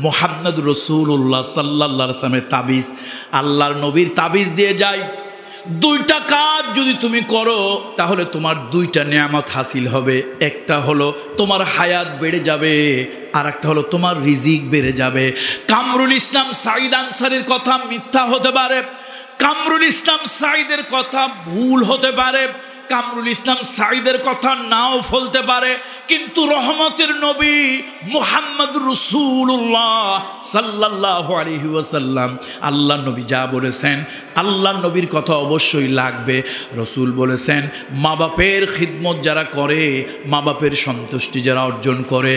মোহাম্মদ রসুল্লাহ সাল্লা সালামের তাবিজ আল্লাহর নবীর তাবিজ দিয়ে যাই দুইটা কাজ যদি তুমি করো তাহলে তোমার দুইটা নিয়ামত হাসিল হবে একটা হলো তোমার হায়াত বেড়ে যাবে আর একটা হলো তোমার রিজিক বেড়ে যাবে কামরুল ইসলাম সাঈদ আনসারির কথা মিথ্যা হতে পারে কামরুল ইসলাম সাঈদের কথা ভুল হতে পারে কামরুল ইসলাম সাইদের কথা নাও ফলতে পারে কিন্তু রহমতের নবী মুহাম্মদ রসুল্লাহ সাল্লাহ আলহিউসাল্লাম আল্লাহ নবী যা বলেছেন আল্লাহ নবীর কথা অবশ্যই লাগবে রসুল বলেছেন মা বাপের খিদমত যারা করে মা বাপের সন্তুষ্টি যারা অর্জন করে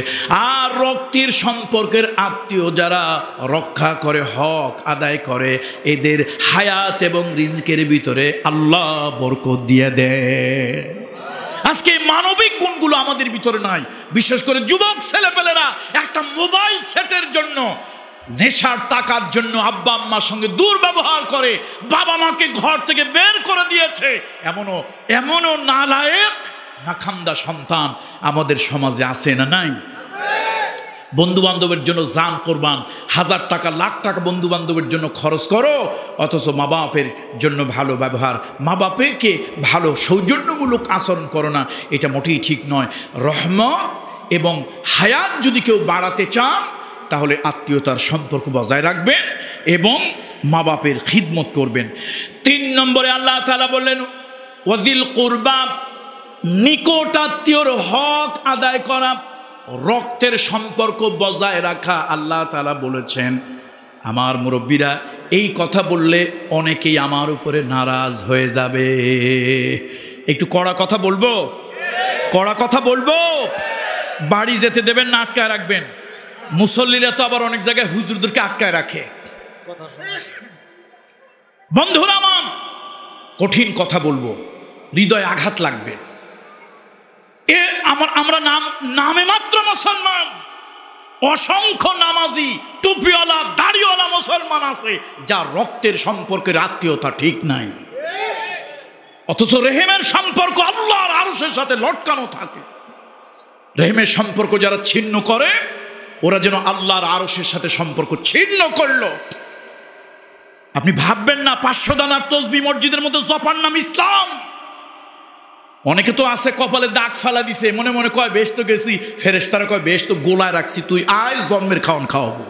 আর রক্তির সম্পর্কের আত্মীয় যারা রক্ষা করে হক আদায় করে এদের হায়াত এবং রিজকের ভিতরে আল্লাহ বরকত দিয়ে দেয় আজকে মানবিক গুণগুলো আমাদের ভিতরে নাই বিশেষ করে যুবক ছেলেপেলেরা একটা মোবাইল সেটের জন্য নেশার টাকার জন্য আব্বা আম্মার সঙ্গে দুর্ব্যবহার করে বাবা মাকে ঘর থেকে বের করে দিয়েছে এমনও এমনও নালায়ক নাখান্দা সন্তান আমাদের সমাজে আছে না নাই বন্ধু বান্ধবের জন্য জান কোরবান হাজার টাকা লাখ টাকা বন্ধু বান্ধবের জন্য খরচ করো অথচ মা বাপের জন্য ভালো ব্যবহার মা বাপেরকে ভালো সৌজন্যমূলক আচরণ করো না এটা মোটেই ঠিক নয় রহমত এবং হায়াত যদি কেউ বাড়াতে চান তাহলে আত্মীয়তার সম্পর্ক বজায় রাখবেন এবং মা বাপের খিদমত করবেন তিন নম্বরে আল্লাহ তালা বললেন ওয়াজিল কোরবা নিকট আত্মীয়র হক আদায় করা রক্তের সম্পর্ক বজায় রাখা আল্লাহ তালা বলেছেন আমার মুরব্বীরা এই কথা বললে অনেকেই আমার উপরে নারাজ হয়ে যাবে একটু কড়া কথা বলবো কড়া কথা বলবো বাড়ি যেতে দেবেন না আটকায় রাখবেন মুসল্লিরা তো আবার অনেক জায়গায় হুজুরদেরকে আটকায় রাখে বন্ধুরা মান কঠিন কথা বলবো হৃদয় আঘাত লাগবে এ আমার আমরা নাম নামে মাত্র মুসলমান অসংখ্য নামাজি টুপিওয়ালা দাড়িওয়ালা মুসলমান আছে যা রক্তের সম্পর্কের আত্মীয়তা ঠিক নাই অথচ রেহেমের সম্পর্ক আল্লাহর আরসের সাথে লটকানো থাকে রেহেমের সম্পর্ক যারা ছিন্ন করে ওরা যেন আল্লাহর আরসের সাথে সম্পর্ক ছিন্ন করল আপনি ভাববেন না পাঁচশো দানার তসবি মসজিদের মধ্যে জপার নাম ইসলাম অনেকে তো আছে কপালে দাগ ফালা দিছে মনে মনে কয় বেশ তো গেছি ফেরেস্তারা কয় বেশ তো গোলায় রাখছি তুই আয় জন্মের খাওয়ান খাওয়াবো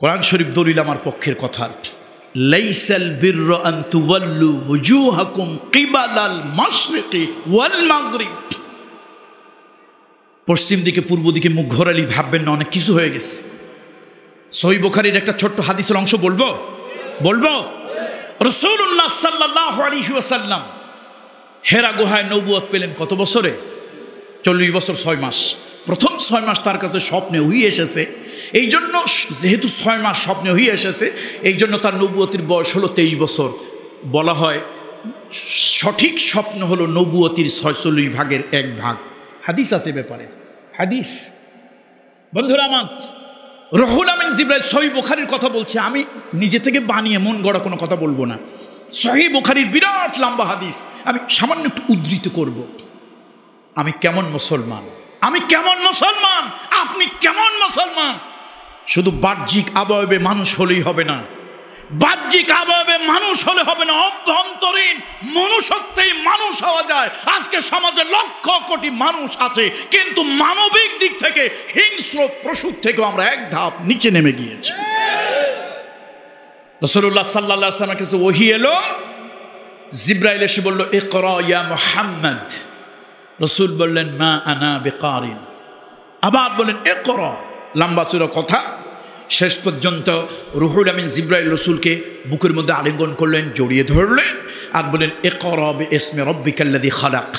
কোরআন শরীফ দলিল আমার পক্ষের কথা লাইসাল বিরর আন তুওয়াল্লু ওয়াজুহাকুম কিবালাল মাশরিকি ওয়াল মাগরিব পশ্চিম দিকে পূর্ব দিকে মুখ ঘোরালি ভাববেন না অনেক কিছু হয়ে গেছে সহি বোখারির একটা ছোট্ট হাদিসের অংশ বলবো বলবো রসুল্লাহ সাল্লাহ আলহিউসাল্লাম হেরা গুহায় নবুয়াত পেলেন কত বছরে চল্লিশ বছর ছয় মাস প্রথম ছয় মাস তার কাছে স্বপ্নে হয়ে এসেছে এই জন্য যেহেতু ছয় মাস স্বপ্নে হয়ে এসেছে এই জন্য তার নবুয়তির বয়স হলো তেইশ বছর বলা হয় সঠিক স্বপ্ন হলো নবুয়তির ছয়চল্লিশ ভাগের এক ভাগ হাদিস আছে ব্যাপারে হাদিস বন্ধুরা আমার রহুল আমিন জিব্রাইল সহি বুখারির কথা বলছে আমি নিজে থেকে বানিয়ে মন গড়া কোনো কথা বলবো না সহি বুখারির বিরাট লম্বা হাদিস আমি সামান্য একটু উদ্ধৃত করব আমি কেমন মুসলমান আমি কেমন মুসলমান আপনি কেমন মুসলমান শুধু বাহ্যিক আবয়বে মানুষ হলেই হবে না বাহ্যিক আবহাওয়ে মানুষ হলে হবে না অভ্যন্তরীণ মনুষ্যত্বেই মানুষ হওয়া যায় আজকে সমাজে লক্ষ কোটি মানুষ আছে কিন্তু মানবিক দিক থেকে হিংস্র পশুর থেকেও আমরা এক ধাপ নিচে নেমে গিয়েছি রসুল্লাহ সাল্লা কিছু ওহি এলো জিব্রাইল এসে বলল এ ইয়া মোহাম্মদ রসুল বললেন মা আনা বেকারিন আবার বললেন এ কর লম্বা কথা শেষ পর্যন্ত রুহুল আমিন জিব্রাইল রসুলকে বুকের মধ্যে আলিঙ্গন করলেন জড়িয়ে ধরলেন আর বললেন এ করব এসমে রব্বিকাল্লাদি খালাক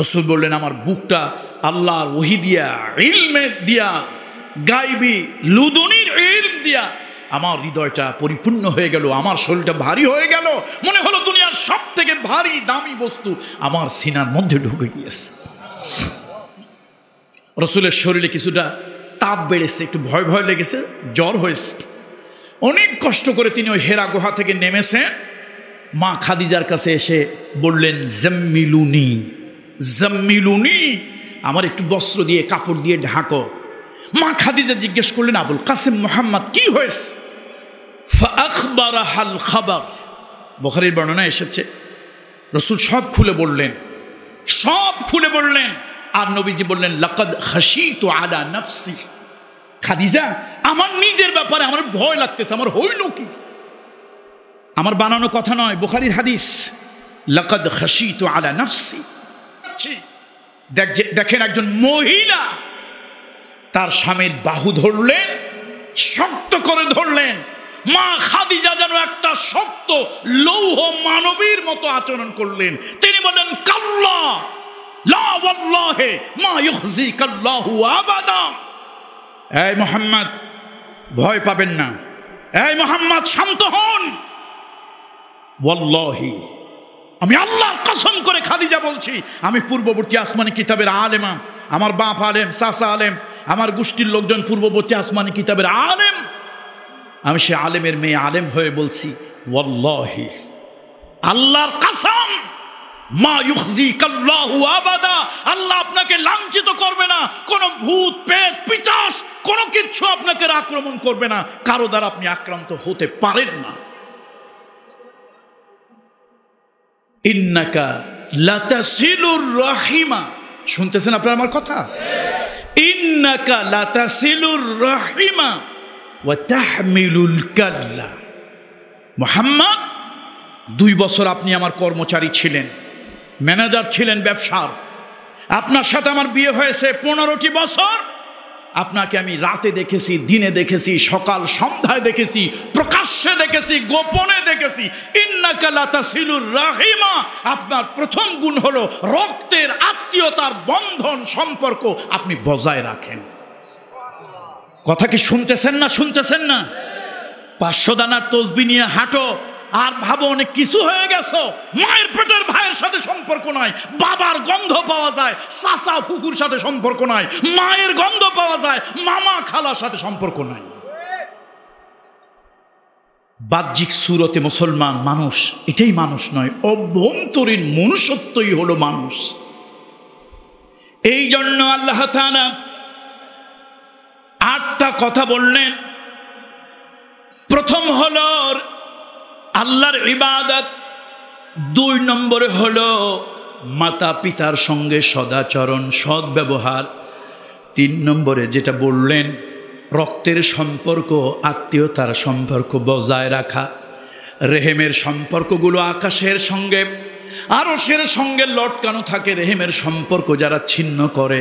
রসুল বললেন আমার বুকটা আল্লাহর ওহি দিয়া ইলমে দিয়া গাইবি লুদনির ইলম দিয়া আমার হৃদয়টা পরিপূর্ণ হয়ে গেল আমার শরীরটা ভারী হয়ে গেল মনে হলো দুনিয়ার সব থেকে ভারী দামি বস্তু আমার সিনার মধ্যে ঢুকে গিয়েছে রসুলের শরীরে কিছুটা তাপ বেড়েছে একটু ভয় ভয় লেগেছে জ্বর হয়েছে অনেক কষ্ট করে তিনি ওই হেরা গুহা থেকে নেমেছেন মা খাদিজার কাছে এসে বললেন জম্মিলুনি জম্মিলুনি আমার একটু বস্ত্র দিয়ে কাপড় দিয়ে ঢাকো মা খাদিজা জিজ্ঞেস করলেন আবুল কাসিম মোহাম্মদ কি হয়েছে হাল খাবার বখারির বর্ণনা এসেছে রসুল সব খুলে বললেন সব খুলে বললেন আর নবীজি বললেন লকদ হাসি তো আলা নফসি খাদিজা আমার নিজের ব্যাপারে আমার ভয় লাগতেছে আমার হইল কি আমার বানানো কথা নয় বোখারির হাদিস লকদ হাসি তো আলা নফসি দেখেন একজন মহিলা তার স্বামীর বাহু ধরলেন শক্ত করে ধরলেন মা খাদিজা যেন একটা শক্ত লৌহ মানবীর মতো আচরণ করলেন তিনি বললেন কাল্লা মোহাম্মদ ভয় পাবেন না এই মোহাম্মদ শান্ত হন আমি আল্লাহ কসম করে খাদিজা বলছি আমি পূর্ববর্তী আসমানি কিতাবের আলেম আমার বাপ আলেম সাসা আলেম আমার গোষ্ঠীর লোকজন পূর্ববর্তী আসমানি কিতাবের আলেম আমি সে আলেমের মেয়ে আলেম হয়ে বলছি আল্লাহর কাসম মা ইউজি কাল্লাহু আবাদা আল্লাহ আপনাকে লাঞ্ছিত করবে না কোন ভূত পেট পিচাস কোনো কিছু আপনাকে আক্রমণ করবে না কারো দ্বারা আপনি আক্রান্ত হতে পারেন না ইন্নাকা লাতাসিলুর রাহিমা শুনতেছেন আপনার আমার কথা ইন্নাকা লাতাসিলুর রাহিমা ওয়া তাহমিলুল কাল্লা মোহাম্মদ দুই বছর আপনি আমার কর্মচারী ছিলেন ম্যানেজার ছিলেন ব্যবসার আপনার সাথে আমার বিয়ে হয়েছে পনেরোটি বছর আপনাকে আমি রাতে দেখেছি দিনে দেখেছি সকাল সন্ধ্যায় দেখেছি প্রকাশ্যে দেখেছি গোপনে দেখেছি রাহিমা আপনার প্রথম গুণ হলো রক্তের আত্মীয়তার বন্ধন সম্পর্ক আপনি বজায় রাখেন কথা কি শুনতেছেন না শুনতেছেন না পাঁচশো দানার তসবি নিয়ে হাঁটো আর ভাবো অনেক কিছু হয়ে গেছো মায়ের পেটের ভাইয়ের সাথে সম্পর্ক নাই বাবার গন্ধ পাওয়া যায় চাচা ফুকুর সাথে সম্পর্ক নাই মায়ের গন্ধ পাওয়া যায় মামা খালার সাথে সম্পর্ক নাই বাহ্যিক সুরতে মুসলমান মানুষ এটাই মানুষ নয় অভ্যন্তরীণ মনুষ্যত্বই হল মানুষ এই জন্য আল্লাহ আটটা কথা বললেন প্রথম হল আল্লাহর ইবাদত দুই নম্বরে হল মাতা পিতার সঙ্গে সদাচরণ সৎ ব্যবহার তিন নম্বরে যেটা বললেন রক্তের সম্পর্ক আত্মীয়তার সম্পর্ক বজায় রাখা রেহেমের সম্পর্কগুলো আকাশের সঙ্গে সের সঙ্গে লটকানো থাকে রেহেমের সম্পর্ক যারা ছিন্ন করে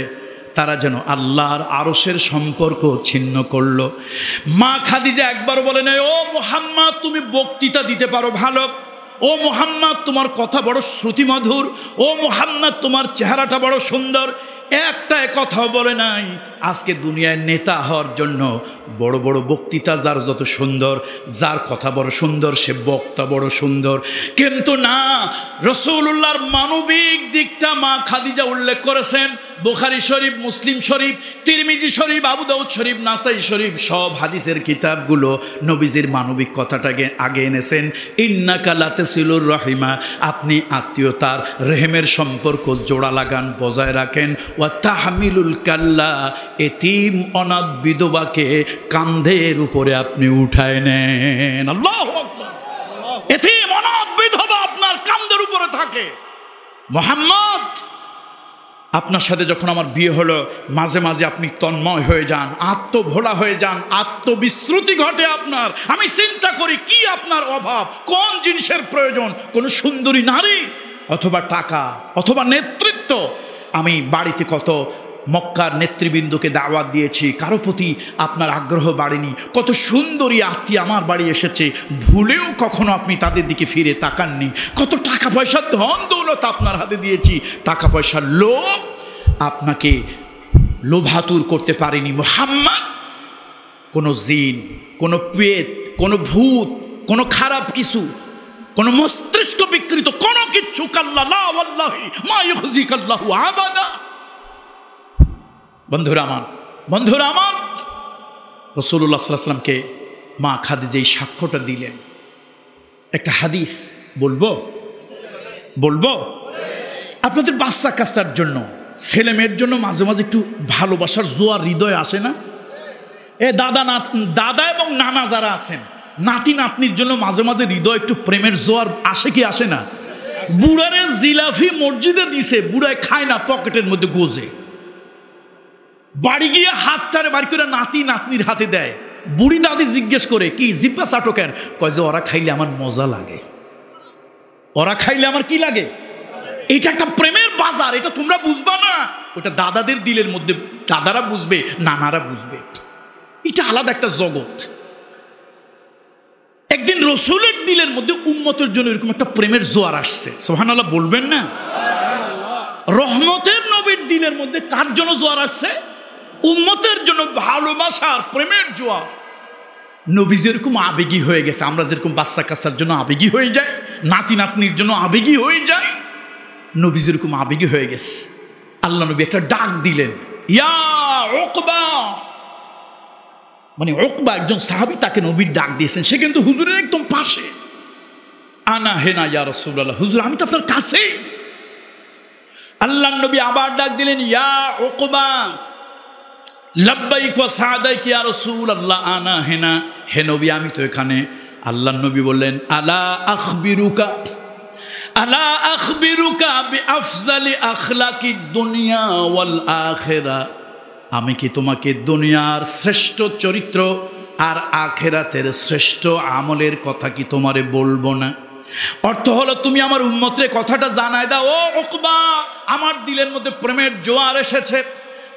তারা যেন আল্লাহর আরসের সম্পর্ক ছিন্ন করল মা খাদিজা একবার বলে নাই ও মোহাম্মদ তুমি বক্তৃতা দিতে পারো ভালো ও মোহাম্মদ তোমার কথা বড় শ্রুতিমধুর ও মোহাম্মদ তোমার চেহারাটা বড় সুন্দর একটা কথাও বলে নাই আজকে দুনিয়ায় নেতা হওয়ার জন্য বড় বড় বক্তৃতা যার যত সুন্দর যার কথা বড় সুন্দর সে বক্তা বড় সুন্দর কিন্তু না রসৌল্লাহর মানবিক দিকটা মা খাদিজা উল্লেখ করেছেন বোখারি শরীফ মুসলিম শরীফ তিরমিজি শরীফ আবুদাউদ শরীফ নাসাই শরীফ সব হাদিসের কিতাবগুলো নবীজির মানবিক কথাটাকে আগে এনেছেন ইন্না কালাতে সিলুর রহিমা আপনি আত্মীয়তার রেহেমের সম্পর্ক জোড়া লাগান বজায় রাখেন ওয়া তাহমিলুল কাল্লা এতিম অনাথ বিধবাকে কান্ধের উপরে আপনি উঠায় নেন আল্লাহ এতিম অনাথ বিধবা আপনার কান্ধের উপরে থাকে মোহাম্মদ আপনার সাথে যখন আমার বিয়ে হলো মাঝে মাঝে আপনি তন্ময় হয়ে যান আত্মভোলা হয়ে যান আত্মবিশ্রুতি ঘটে আপনার আমি চিন্তা করি কি আপনার অভাব কোন জিনিসের প্রয়োজন কোন সুন্দরী নারী অথবা টাকা অথবা নেতৃত্ব আমি বাড়িতে কত মক্কার নেতৃবৃন্দকে দাওয়াত দিয়েছি কারো প্রতি আপনার আগ্রহ বাড়েনি কত সুন্দরী আত্মীয় আমার বাড়ি এসেছে ভুলেও কখনো আপনি তাদের দিকে ফিরে তাকাননি কত টাকা পয়সা ধন দৌলত আপনার হাতে দিয়েছি টাকা পয়সার লোভ আপনাকে লোভাতুর করতে পারেনি মোহাম্মদ কোনো জিন কোনো পেত কোনো ভূত কোনো খারাপ কিছু কোনো মস্তিষ্ক বিকৃত কোনো কিচ্ছু কাল্লা আবাদা বন্ধুর আমার বন্ধুরা আমার রসুল্লাহ সাল্লামকে মা খাদিজে এই সাক্ষ্যটা দিলেন একটা হাদিস বলবো বলবো আপনাদের বাচ্চা কাচ্চার জন্য ছেলে মেয়ের জন্য মাঝে মাঝে একটু ভালোবাসার জোয়ার হৃদয় আসে না এ দাদা না দাদা এবং নানা যারা আছেন নাতি নাতনির জন্য মাঝে মাঝে হৃদয় একটু প্রেমের জোয়ার আসে কি আসে না বুড়ারে জিলাফি মসজিদে দিছে বুড়ায় খায় না পকেটের মধ্যে গোজে বাড়ি গিয়ে হাত হাতটারে বাড়ি করে নাতি নাতনির হাতে দেয় বুড়ি দাদি জিজ্ঞেস করে কি জিব্বা আটকের কয় যে ওরা খাইলে আমার মজা লাগে ওরা খাইলে আমার কি লাগে এটা একটা প্রেমের বাজার এটা তোমরা বুঝবা না ওটা দাদাদের দিলের মধ্যে দাদারা বুঝবে নানারা বুঝবে এটা আলাদা একটা জগৎ একদিন রসুলের দিলের মধ্যে উন্মতের জন্য এরকম একটা প্রেমের জোয়ার আসছে সোহানাল্লাহ বলবেন না রহমতের নবীর দিলের মধ্যে কার জন্য জোয়ার আসছে উন্মতের জন্য ভালোবাসার প্রেমের জোয়ার নবী যেরকম আবেগী হয়ে গেছে আমরা যেরকম বাচ্চা কাচ্চার জন্য আবেগী হয়ে যায় নাতি নাতনির জন্য আবেগী হয়ে যায় নবী যেরকম আবেগী হয়ে গেছে আল্লাহ নবী একটা ডাক দিলেন ইয়া ওকবা মানে ওকবা একজন সাহাবি তাকে নবীর ডাক দিয়েছেন সে কিন্তু হুজুরের একদম পাশে আনা হেনা ইয়া আল্লাহ হুজুর আমি তো আপনার কাছে আল্লাহ নবী আবার ডাক দিলেন ইয়া ওকবা হে আমি তো এখানে আল্লাহ নবী বললেন আলা আলা দুনিয়া আমি কি তোমাকে দুনিয়ার শ্রেষ্ঠ চরিত্র আর আখেরাতের শ্রেষ্ঠ আমলের কথা কি তোমারে বলবো না অর্থ হলো তুমি আমার উন্মত্রে কথাটা জানায় দাও ও ওকবা আমার দিলের মধ্যে প্রেমের জোয়ার এসেছে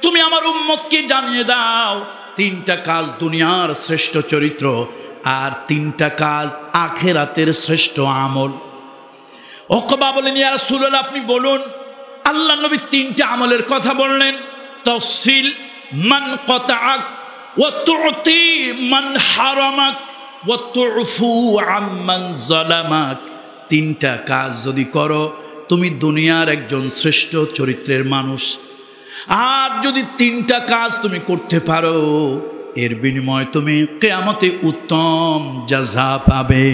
তুমি আমার উম্মতকে জানিয়ে দাও তিনটা কাজ দুনিয়ার শ্রেষ্ঠ চরিত্র আর তিনটা কাজ আখেরাতের শ্রেষ্ঠ আমল অকবা বলেন ইয়ার সুরল আপনি বলুন আল্লাহ নবী তিনটা আমলের কথা বললেন তফসিল মান কতাক ও তুতি মান হারামাক ও তুফু আম্মান জলামাক তিনটা কাজ যদি করো তুমি দুনিয়ার একজন শ্রেষ্ঠ চরিত্রের মানুষ আর যদি তিনটা কাজ তুমি করতে পারো এর বিনিময়ে তুমি কেয়ামতে উত্তম যা পাবে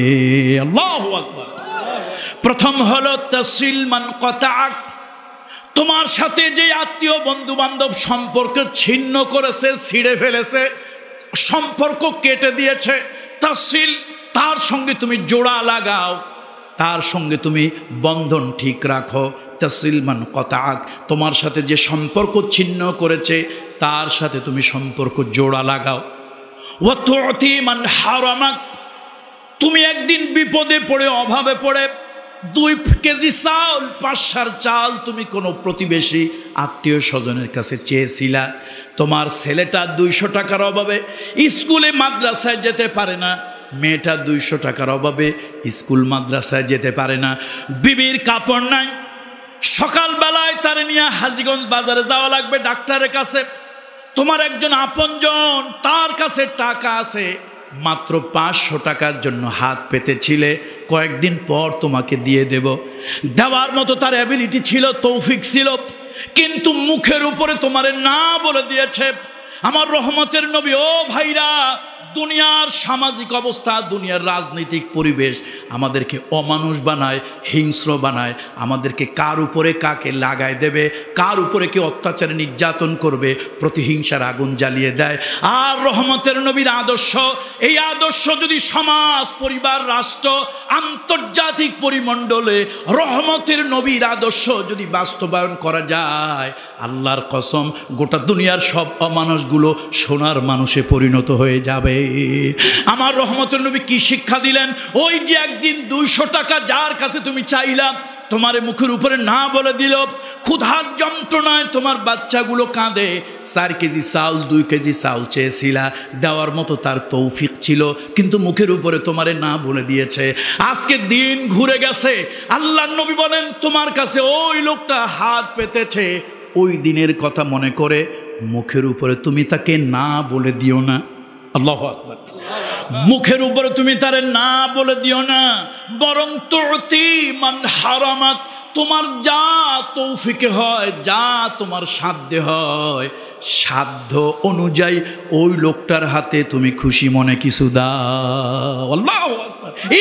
প্রথম হলো তসিলমান কতাক তোমার সাথে যে আত্মীয় বন্ধু বান্ধব সম্পর্ক ছিন্ন করেছে ছিঁড়ে ফেলেছে সম্পর্ক কেটে দিয়েছে তসিল তার সঙ্গে তুমি জোড়া লাগাও তার সঙ্গে তুমি বন্ধন ঠিক রাখো তাসিলমান কতাক তোমার সাথে যে সম্পর্ক ছিন্ন করেছে তার সাথে তুমি সম্পর্ক জোড়া লাগাও ওয়াতিমান হারামাক তুমি একদিন বিপদে পড়ে অভাবে পড়ে দুই কেজি চাল পাঁচশার চাল তুমি কোনো প্রতিবেশী আত্মীয় স্বজনের কাছে চেয়েছিলা তোমার ছেলেটা দুইশো টাকার অভাবে স্কুলে মাদ্রাসায় যেতে পারে না মেয়েটা দুইশো টাকার অভাবে স্কুল মাদ্রাসায় যেতে পারে না বিবির কাপড় নাই সকালবেলায় তার নিয়ে হাজিগঞ্জ বাজারে যাওয়া লাগবে ডাক্তারের কাছে তোমার একজন আপনজন তার কাছে টাকা আছে মাত্র পাঁচশো টাকার জন্য হাত পেতেছিলে কয়েকদিন পর তোমাকে দিয়ে দেব দেওয়ার মতো তার অ্যাবিলিটি ছিল তৌফিক ছিল কিন্তু মুখের উপরে তোমারে না বলে দিয়েছে আমার রহমতের নবী ও ভাইরা দুনিয়ার সামাজিক অবস্থা দুনিয়ার রাজনৈতিক পরিবেশ আমাদেরকে অমানুষ বানায় হিংস্র বানায় আমাদেরকে কার উপরে কাকে লাগায় দেবে কার উপরে কে অত্যাচারে নির্যাতন করবে প্রতিহিংসার আগুন জ্বালিয়ে দেয় আর রহমতের নবীর আদর্শ এই আদর্শ যদি সমাজ পরিবার রাষ্ট্র আন্তর্জাতিক পরিমণ্ডলে রহমতের নবীর আদর্শ যদি বাস্তবায়ন করা যায় আল্লাহর কসম গোটা দুনিয়ার সব অমানুষগুলো সোনার মানুষে পরিণত হয়ে যাবে আমার রহমতুল নবী কি শিক্ষা দিলেন ওই যে একদিন দুইশো টাকা যার কাছে তুমি চাইলাম তোমার মুখের উপরে না বলে দিল ক্ষুধার যন্ত্রণায় তোমার বাচ্চাগুলো কাঁদে চার কেজি চাউল দুই কেজি চাউল চেয়েছিলা দেওয়ার মতো তার তৌফিক ছিল কিন্তু মুখের উপরে তোমারে না বলে দিয়েছে আজকে দিন ঘুরে গেছে আল্লাহ নবী বলেন তোমার কাছে ওই লোকটা হাত পেতেছে ওই দিনের কথা মনে করে মুখের উপরে তুমি তাকে না বলে দিও না আল্লাহ আকবর মুখের উপরে তুমি তারে না বলে দিও না বরং তরতি মান হারামাত তোমার যা তৌফিকে হয় যা তোমার সাধ্যে হয় সাধ্য অনুযায়ী ওই লোকটার হাতে তুমি খুশি মনে কিছু দাও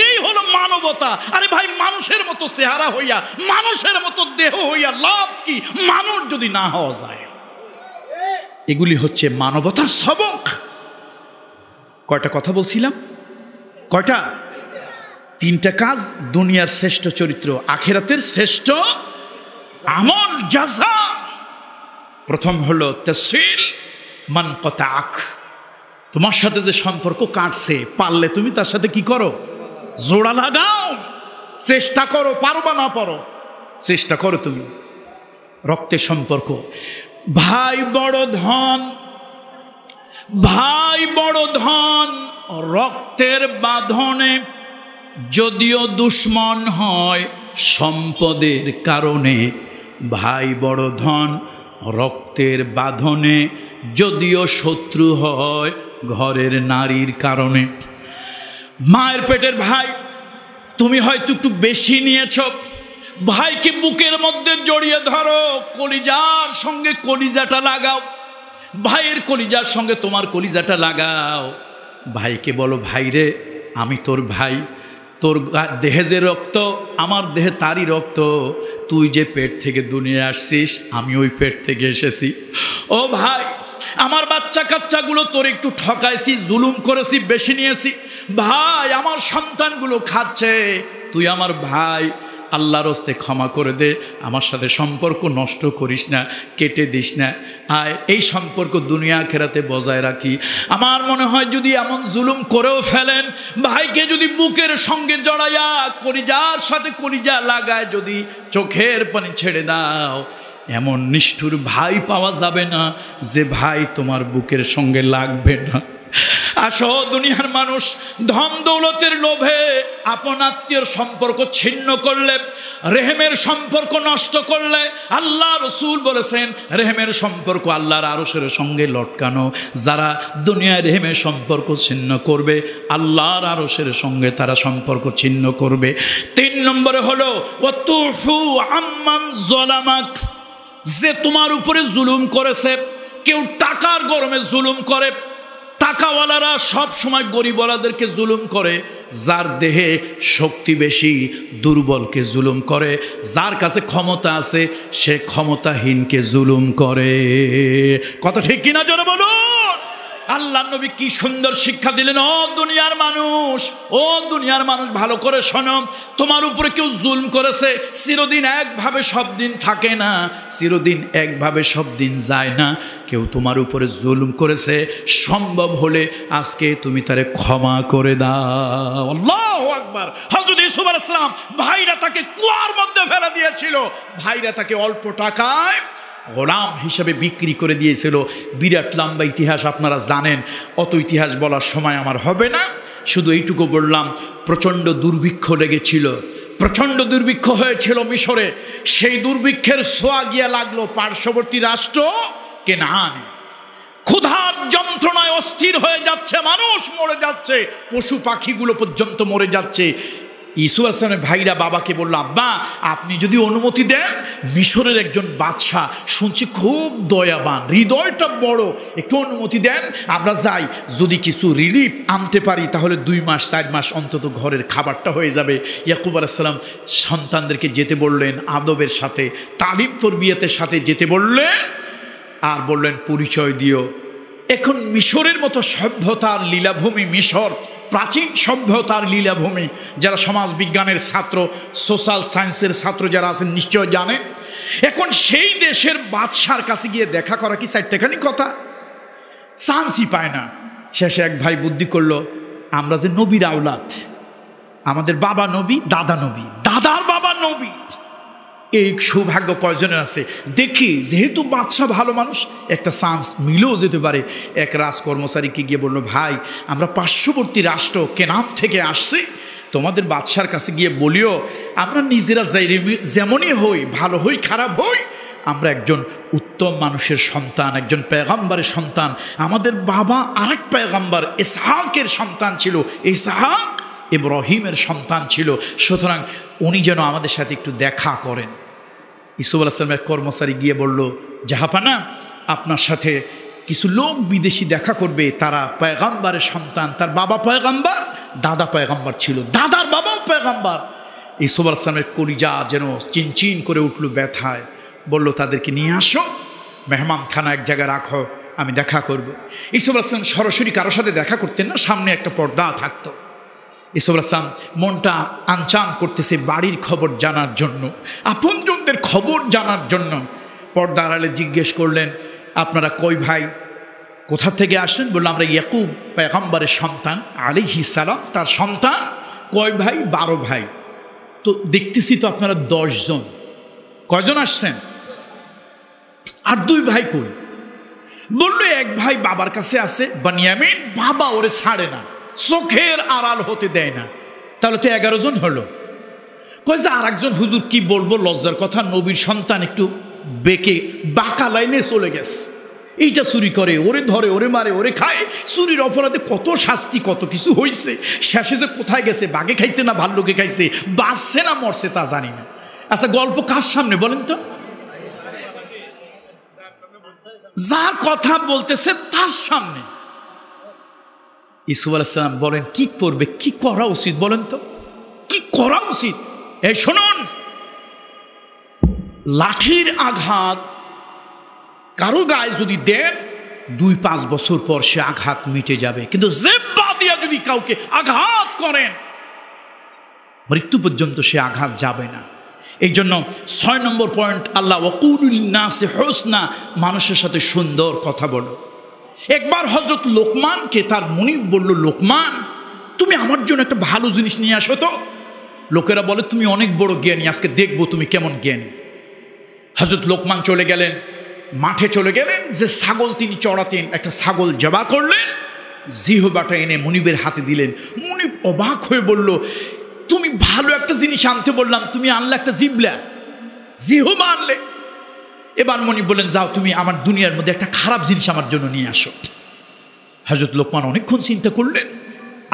এই হলো মানবতা আরে ভাই মানুষের মতো চেহারা হইয়া মানুষের মতো দেহ হইয়া লাভ কি মানুষ যদি না হওয়া যায় এগুলি হচ্ছে মানবতার সবক কয়টা কথা বলছিলাম কয়টা তিনটা কাজ দুনিয়ার শ্রেষ্ঠ চরিত্র আখেরাতের শ্রেষ্ঠ আমল জাজা প্রথম হলো তসিল মান কতাক তোমার সাথে যে সম্পর্ক কাটছে পারলে তুমি তার সাথে কি করো জোড়া লাগাও চেষ্টা করো পারো বা না পারো চেষ্টা করো তুমি রক্তের সম্পর্ক ভাই বড় ধন ভাই বড় ধন রক্তের বাঁধনে যদিও দুশ্মন হয় সম্পদের কারণে ভাই বড় ধন রক্তের বাঁধনে যদিও শত্রু হয় ঘরের নারীর কারণে মায়ের পেটের ভাই তুমি হয়তো একটু বেশি নিয়েছ ভাইকে বুকের মধ্যে জড়িয়ে ধরো কলিজার সঙ্গে কলিজাটা লাগাও ভাইয়ের কলিজার সঙ্গে তোমার কলিজাটা লাগাও ভাইকে বলো ভাই রে আমি তোর ভাই তোর দেহে যে রক্ত আমার দেহে তারই রক্ত তুই যে পেট থেকে দুনিয়া আসছিস আমি ওই পেট থেকে এসেছি ও ভাই আমার বাচ্চা কাচ্চাগুলো তোর একটু ঠকাইছি জুলুম করেছি বেশি নিয়েছি ভাই আমার সন্তানগুলো খাচ্ছে তুই আমার ভাই আল্লাহর হস্তে ক্ষমা করে দে আমার সাথে সম্পর্ক নষ্ট করিস না কেটে দিস না আয় এই সম্পর্ক দুনিয়া খেরাতে বজায় রাখি আমার মনে হয় যদি এমন জুলুম করেও ফেলেন ভাইকে যদি বুকের সঙ্গে জড়াইয়া করিজার সাথে করিজা লাগায় যদি চোখের পানি ছেড়ে দাও এমন নিষ্ঠুর ভাই পাওয়া যাবে না যে ভাই তোমার বুকের সঙ্গে লাগবে না আসো দুনিয়ার মানুষ ধন দৌলতের লোভে আপন আত্মীয় সম্পর্ক ছিন্ন করলে রেহেমের সম্পর্ক নষ্ট করলে আল্লাহ রসুল বলেছেন রেহেমের সম্পর্ক আল্লাহর আরসের সঙ্গে লটকানো যারা দুনিয়ায় রেহেমের সম্পর্ক ছিন্ন করবে আল্লাহর আরসের সঙ্গে তারা সম্পর্ক ছিন্ন করবে তিন নম্বরে হলো আম্মান জলামাক যে তোমার উপরে জুলুম করেছে কেউ টাকার গরমে জুলুম করে টাকাওয়ালারা সব সময় গরিবওয়ালাদেরকে জুলুম করে যার দেহে শক্তি বেশি দুর্বলকে জুলুম করে যার কাছে ক্ষমতা আছে সে ক্ষমতাহীনকে জুলুম করে কত ঠিক কিনা জন বলুন আল্লাহ নবী কি সুন্দর শিক্ষা দিলেন ও দুনিয়ার মানুষ ও দুনিয়ার মানুষ ভালো করে শোনো তোমার উপরে কেউ জুলম করেছে চিরদিন একভাবে সব দিন থাকে না চিরদিন একভাবে সব দিন যায় না কেউ তোমার উপরে জুলুম করেছে সম্ভব হলে আজকে তুমি তারে ক্ষমা করে দাও আল্লাহ হজরত ইসুফ ভাইরা তাকে কুয়ার মধ্যে ফেলা দিয়েছিল ভাইরা তাকে অল্প টাকায় গোলাম হিসাবে বিক্রি করে দিয়েছিল বিরাট লম্বা ইতিহাস আপনারা জানেন অত ইতিহাস বলার সময় আমার হবে না শুধু এইটুকু বললাম প্রচণ্ড দুর্ভিক্ষ লেগেছিল প্রচণ্ড দুর্ভিক্ষ হয়েছিল মিশরে সেই দুর্ভিক্ষের সোয়া গিয়া লাগলো পার্শ্ববর্তী রাষ্ট্র কে আনে ক্ষুধার যন্ত্রণায় অস্থির হয়ে যাচ্ছে মানুষ মরে যাচ্ছে পশু পাখিগুলো পর্যন্ত মরে যাচ্ছে ইসু আসলামের ভাইরা বাবাকে বলল আব্বা আপনি যদি অনুমতি দেন মিশরের একজন বাচ্চা শুনছি খুব দয়াবান হৃদয়টা বড় একটু অনুমতি দেন আমরা যাই যদি কিছু রিলিফ আনতে পারি তাহলে দুই মাস চার মাস অন্তত ঘরের খাবারটা হয়ে যাবে ইয়াকুব আলাইসাল্লাম সন্তানদেরকে যেতে বললেন আদবের সাথে তালিম তরবিয়াতের সাথে যেতে বললেন আর বললেন পরিচয় দিও এখন মিশরের মতো সভ্যতার লীলাভূমি মিশর প্রাচীন সভ্যতার লীলাভূমি যারা সমাজ বিজ্ঞানের ছাত্র সোশ্যাল সায়েন্সের ছাত্র যারা আছেন নিশ্চয় জানে এখন সেই দেশের বাদশার কাছে গিয়ে দেখা করা কি চারটেখানি কথা চান্সই পায় না শেষে এক ভাই বুদ্ধি করলো আমরা যে নবীর আওলাদ আমাদের বাবা নবী দাদা নবী দাদার বাবা নবী এই সৌভাগ্য কয়জনের আছে দেখি যেহেতু বাচ্চা ভালো মানুষ একটা চান্স মিলেও যেতে পারে এক রাজ কর্মচারীকে গিয়ে বললো ভাই আমরা পার্শ্ববর্তী রাষ্ট্র কেনাপ থেকে আসছি তোমাদের বাচ্চার কাছে গিয়ে বলিও আমরা নিজেরা যাই যেমনই হই ভালো হই খারাপ হই আমরা একজন উত্তম মানুষের সন্তান একজন পেগাম্বারের সন্তান আমাদের বাবা আরেক পেগাম্বার এসাহাকের সন্তান ছিল ইসহাক রহিমের সন্তান ছিল সুতরাং উনি যেন আমাদের সাথে একটু দেখা করেন ইসুফ আলাহিসামের কর্মচারী গিয়ে বলল জাহাপানা আপনার সাথে কিছু লোক বিদেশি দেখা করবে তারা পয়গাম্বারের সন্তান তার বাবা পয়গাম্বার দাদা পয়গাম্বার ছিল দাদার বাবাও পয়গাম্বার ইসুফ আলাহিসামের কলিজা যেন চিনচিন করে উঠল ব্যথায় বলল তাদেরকে নিয়ে আসো খানা এক জায়গায় রাখো আমি দেখা করব ইসুফ আলাহিসাম সরাসরি কারোর সাথে দেখা করতেন না সামনে একটা পর্দা থাকতো এসব আসাম মনটা আনচান করতেছে বাড়ির খবর জানার জন্য আপনজনদের খবর জানার জন্য পর্দা আড়ালে জিজ্ঞেস করলেন আপনারা কই ভাই কোথা থেকে আসেন বললো আমরা ইয়াকুব পেগাম্বারের সন্তান আলি হিসালাম তার সন্তান কয় ভাই বারো ভাই তো দেখতেছি তো আপনারা দশজন কয়জন আসছেন আর দুই ভাই কই বললো এক ভাই বাবার কাছে আছে বানিয়ামিন বাবা ওরে ছাড়ে না চোখের আড়াল হতে দেয় না তাহলে তো এগারো জন হলো কয় যে আর একজন হুজুর কি বলবো লজ্জার কথা নবীর সন্তান একটু বেঁকে বাঁকা লাইনে চলে গেছে এইটা চুরি করে ওরে ধরে ওরে মারে ওরে খায় চুরির অপরাধে কত শাস্তি কত কিছু হয়েছে শেষে যে কোথায় গেছে বাঘে খাইছে না লোকে খাইছে বাঁচছে না মরছে তা জানি না আচ্ছা গল্প কার সামনে বলেন তো যার কথা বলতেছে তার সামনে ইসুফ আলাইসাল্লাম বলেন কি করবে কি করা উচিত বলেন তো কি করা উচিত এ শুনুন লাঠির আঘাত কারো গায়ে যদি দেন দুই পাঁচ বছর পর সে আঘাত মিটে যাবে কিন্তু জেব্বা দিয়া যদি কাউকে আঘাত করেন মৃত্যু পর্যন্ত সে আঘাত যাবে না এই জন্য ছয় নম্বর পয়েন্ট আল্লাহ ওকুল হোস হোসনা মানুষের সাথে সুন্দর কথা বলো একবার হজরত লোকমানকে তার মনিব বলল লোকমান তুমি আমার জন্য একটা ভালো জিনিস নিয়ে আসো তো লোকেরা বলে তুমি অনেক বড় জ্ঞানী আজকে দেখবো তুমি কেমন জ্ঞানী হজরত লোকমান চলে গেলেন মাঠে চলে গেলেন যে ছাগল তিনি চড়াতেন একটা ছাগল জবা করলেন জিহবাটা এনে মনিবের হাতে দিলেন মনিব অবাক হয়ে বলল তুমি ভালো একটা জিনিস আনতে বললাম তুমি আনলে একটা জিবলা জিহবা আনলে এবার মনি বললেন যাও তুমি আমার দুনিয়ার মধ্যে একটা খারাপ জিনিস আমার জন্য নিয়ে আসো হজরত লোকমান অনেকক্ষণ চিন্তা করলেন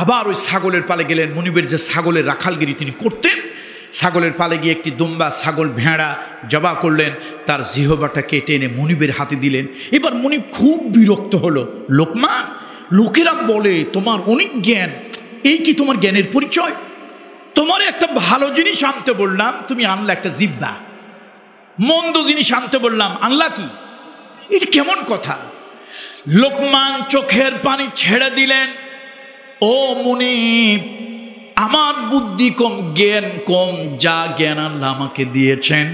আবার ওই ছাগলের পালে গেলেন মনিবের যে ছাগলের রাখালগিরি তিনি করতেন ছাগলের পালে গিয়ে একটি দুম্বা ছাগল ভেড়া জবা করলেন তার জিহবাটা কেটে এনে মনিবের হাতে দিলেন এবার মনিব খুব বিরক্ত হলো লোকমান লোকেরা বলে তোমার অনেক জ্ঞান এই কি তোমার জ্ঞানের পরিচয় তোমার একটা ভালো জিনিস আনতে বললাম তুমি আনলে একটা জিব্বা মন্দ জিনিস আনতে বললাম আনলা কি এটা কেমন কথা লোকমান চোখের পানি ছেড়ে দিলেন ও মুনি আমার বুদ্ধি কম জ্ঞান কম যা জ্ঞান আল্লাহ আমাকে দিয়েছেন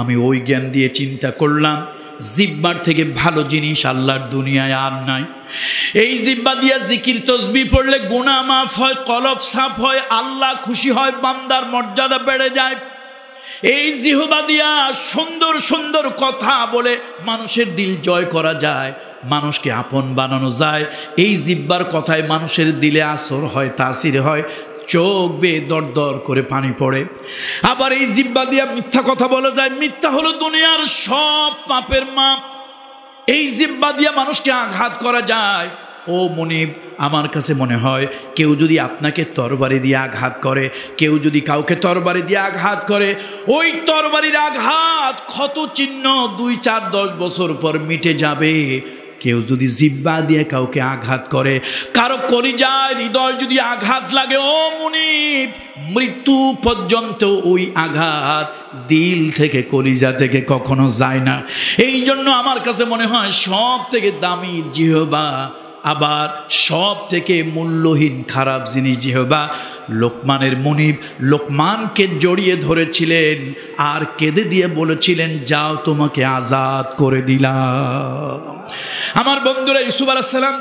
আমি ওই জ্ঞান দিয়ে চিন্তা করলাম জিব্বার থেকে ভালো জিনিস আল্লাহর দুনিয়ায় আর নাই এই জিব্বা দিয়ে জিকির তসবি পড়লে গুণা মাফ হয় কলব সাফ হয় আল্লাহ খুশি হয় বান্দার মর্যাদা বেড়ে যায় এই জিহবা দিয়া সুন্দর সুন্দর কথা বলে মানুষের দিল জয় করা যায় মানুষকে আপন বানানো যায় এই জিব্বার কথায় মানুষের দিলে আসর হয় তাসির হয় চোখ বেয়ে দর দর করে পানি পড়ে আবার এই জিব্বা দিয়া মিথ্যা কথা বলা যায় মিথ্যা হলো দুনিয়ার সব পাপের মাপ এই জিব্বা দিয়া মানুষকে আঘাত করা যায় ও মনিব আমার কাছে মনে হয় কেউ যদি আপনাকে তরবারি দিয়ে আঘাত করে কেউ যদি কাউকে তরবারি দিয়ে আঘাত করে ওই তরবারির আঘাত ক্ষত চিহ্ন দুই চার দশ বছর পর মিটে যাবে কেউ যদি জিব্বা দিয়ে কাউকে আঘাত করে কারো যায় হৃদয় যদি আঘাত লাগে ও মুনিব মৃত্যু পর্যন্ত ওই আঘাত দিল থেকে কলিজা থেকে কখনো যায় না এই জন্য আমার কাছে মনে হয় সব থেকে দামি জিহবা আবার সব থেকে মূল্যহীন খারাপ জিনিস যেহবা লোকমানের মনিব লোকমানকে জড়িয়ে ধরেছিলেন আর কেঁদে দিয়ে বলেছিলেন যাও তোমাকে আজাদ করে দিলাম আমার বন্ধুরা ইসুফ আলাহিসাল্লাম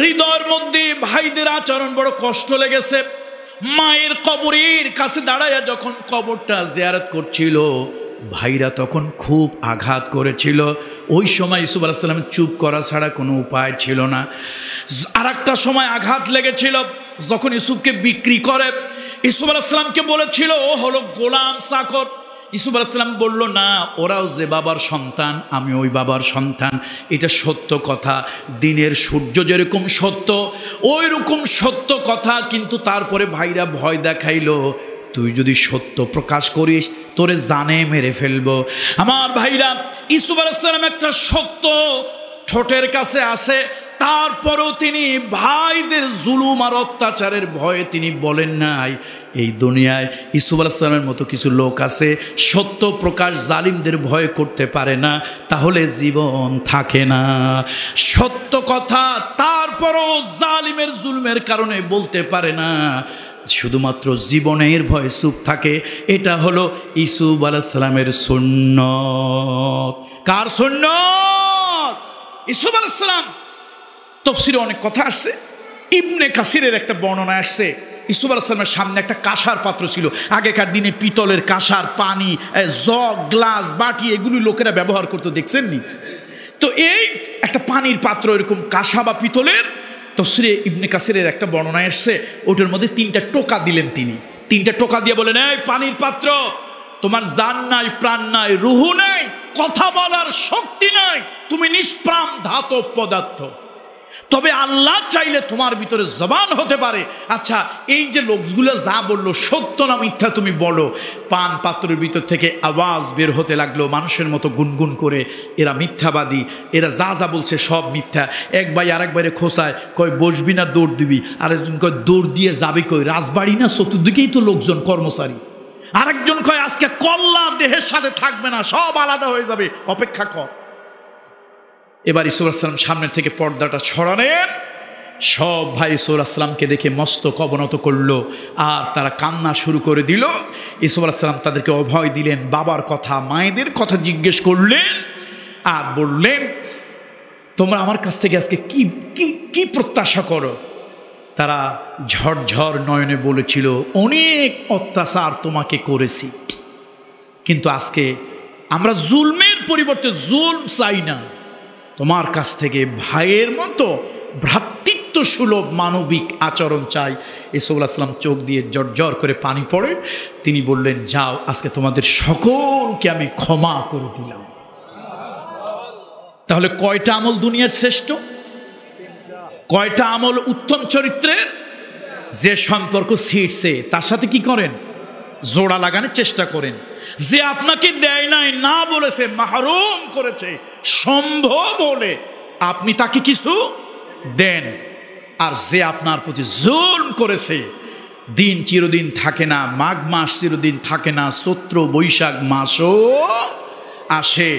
হৃদয়ের মধ্যে ভাইদের আচরণ বড় কষ্ট লেগেছে মায়ের কবরের কাছে দাঁড়াইয়া যখন কবরটা জিয়ারত করছিল ভাইরা তখন খুব আঘাত করেছিল ওই সময় ইসুফ আলাহিসাল্লাম চুপ করা ছাড়া কোনো উপায় ছিল না আর একটা সময় আঘাত লেগেছিল যখন ইসুফকে বিক্রি করে ইসুফ আলাহিসাল্লামকে বলেছিল ও হলো গোলাম সাকর ইসুফ আলাহিসাল্লাম বলল না ওরাও যে বাবার সন্তান আমি ওই বাবার সন্তান এটা সত্য কথা দিনের সূর্য যেরকম সত্য ওই রকম সত্য কথা কিন্তু তারপরে ভাইরা ভয় দেখাইল তুই যদি সত্য প্রকাশ করিস তোরে জানে মেরে ফেলবো আমার ভাইরা ইসুফ সাল্লাম একটা সত্য ঠোঁটের কাছে আসে তারপরও তিনি ভাইদের জুলুম আর অত্যাচারের ভয়ে তিনি বলেন নাই এই দুনিয়ায় ইসুফ সাল্লামের মতো কিছু লোক আছে সত্য প্রকাশ জালিমদের ভয় করতে পারে না তাহলে জীবন থাকে না সত্য কথা তারপরও জালিমের জুলুমের কারণে বলতে পারে না শুধুমাত্র জীবনের ভয় সুপ থাকে এটা হলো ইসুব আলাইসালামের সৈন্য কার সৈন্য ইসুব আলাইসালাম তফসিরে অনেক কথা আসছে ইবনে কাসিরের একটা বর্ণনা আসছে ইসুফ আলাইসলামের সামনে একটা কাঁসার পাত্র ছিল আগেকার দিনে পিতলের কাঁসার পানি জগ গ্লাস বাটি এগুলি লোকেরা ব্যবহার করতে দেখছেন নি তো এই একটা পানির পাত্র এরকম কাঁসা বা পিতলের তসরে ইবনে কাসিরের একটা বর্ণনা এসছে ওটার মধ্যে তিনটা টোকা দিলেন তিনি তিনটা টোকা দিয়ে বলেন এই পানির পাত্র তোমার জান নাই প্রাণ নাই রুহু নাই কথা বলার শক্তি নাই তুমি নিষ্প্রাণ ধাতব পদার্থ তবে আল্লাহ চাইলে তোমার ভিতরে জবান হতে পারে আচ্ছা এই যে লোকগুলো যা বললো সত্য না মিথ্যা তুমি বলো পান পাত্রের ভিতর থেকে আওয়াজ বের হতে লাগলো মানুষের মতো গুনগুন করে এরা মিথ্যাবাদী এরা যা যা বলছে সব মিথ্যা এক ভাই আর একবারে খোঁচায় কয় বসবি না দৌড় দিবি আরেকজন কয় দৌড় দিয়ে যাবে কই রাজবাড়ি না চতুর্দিকেই তো লোকজন কর্মচারী আরেকজন কয় আজকে কল্লা দেহের সাথে থাকবে না সব আলাদা হয়ে যাবে অপেক্ষা কর এবার ইসুলাম সামনের থেকে পর্দাটা ছড়ালেন সব ভাই ইসুলামকে দেখে মস্তক অবনত করলো আর তারা কান্না শুরু করে দিল আসলাম তাদেরকে অভয় দিলেন বাবার কথা মায়েদের কথা জিজ্ঞেস করলেন আর বললেন তোমরা আমার কাছ থেকে আজকে কি কি কি প্রত্যাশা করো তারা ঝড়ঝড় নয়নে বলেছিল অনেক অত্যাচার তোমাকে করেছি কিন্তু আজকে আমরা জুলমের পরিবর্তে জুলম চাই না তোমার কাছ থেকে ভাইয়ের মতো ভ্রাতৃত্ব সুলভ মানবিক আচরণ চাই ইসৌল্লা আসলাম চোখ দিয়ে জর্জর করে পানি পড়ে তিনি বললেন যাও আজকে তোমাদের সকলকে আমি ক্ষমা করে দিলাম তাহলে কয়টা আমল দুনিয়ার শ্রেষ্ঠ কয়টা আমল উত্তম চরিত্রের যে সম্পর্ক ছিটছে তার সাথে কি করেন জোড়া লাগানোর চেষ্টা করেন যে আপনাকে দেয় নাই না বলেছে মাহরুম করেছে সম্ভব বলে আপনি তাকে কিছু দেন আর যে আপনার প্রতি জোর করেছে দিন চিরদিন থাকে না মাঘ মাস চিরদিন থাকে না চৈত্র বৈশাখ মাসও আসে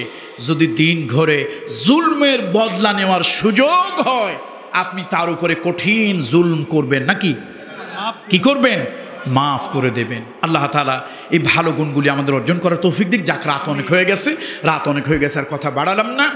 যদি দিন ঘরে জুলমের বদলা নেওয়ার সুযোগ হয় আপনি তার উপরে কঠিন জুলম করবেন নাকি কি করবেন মাফ করে দেবেন আল্লাহ তালা এই ভালো গুণগুলি আমাদের অর্জন করার তৌফিক দিক যাক রাত অনেক হয়ে গেছে রাত অনেক হয়ে গেছে আর কথা বাড়ালাম না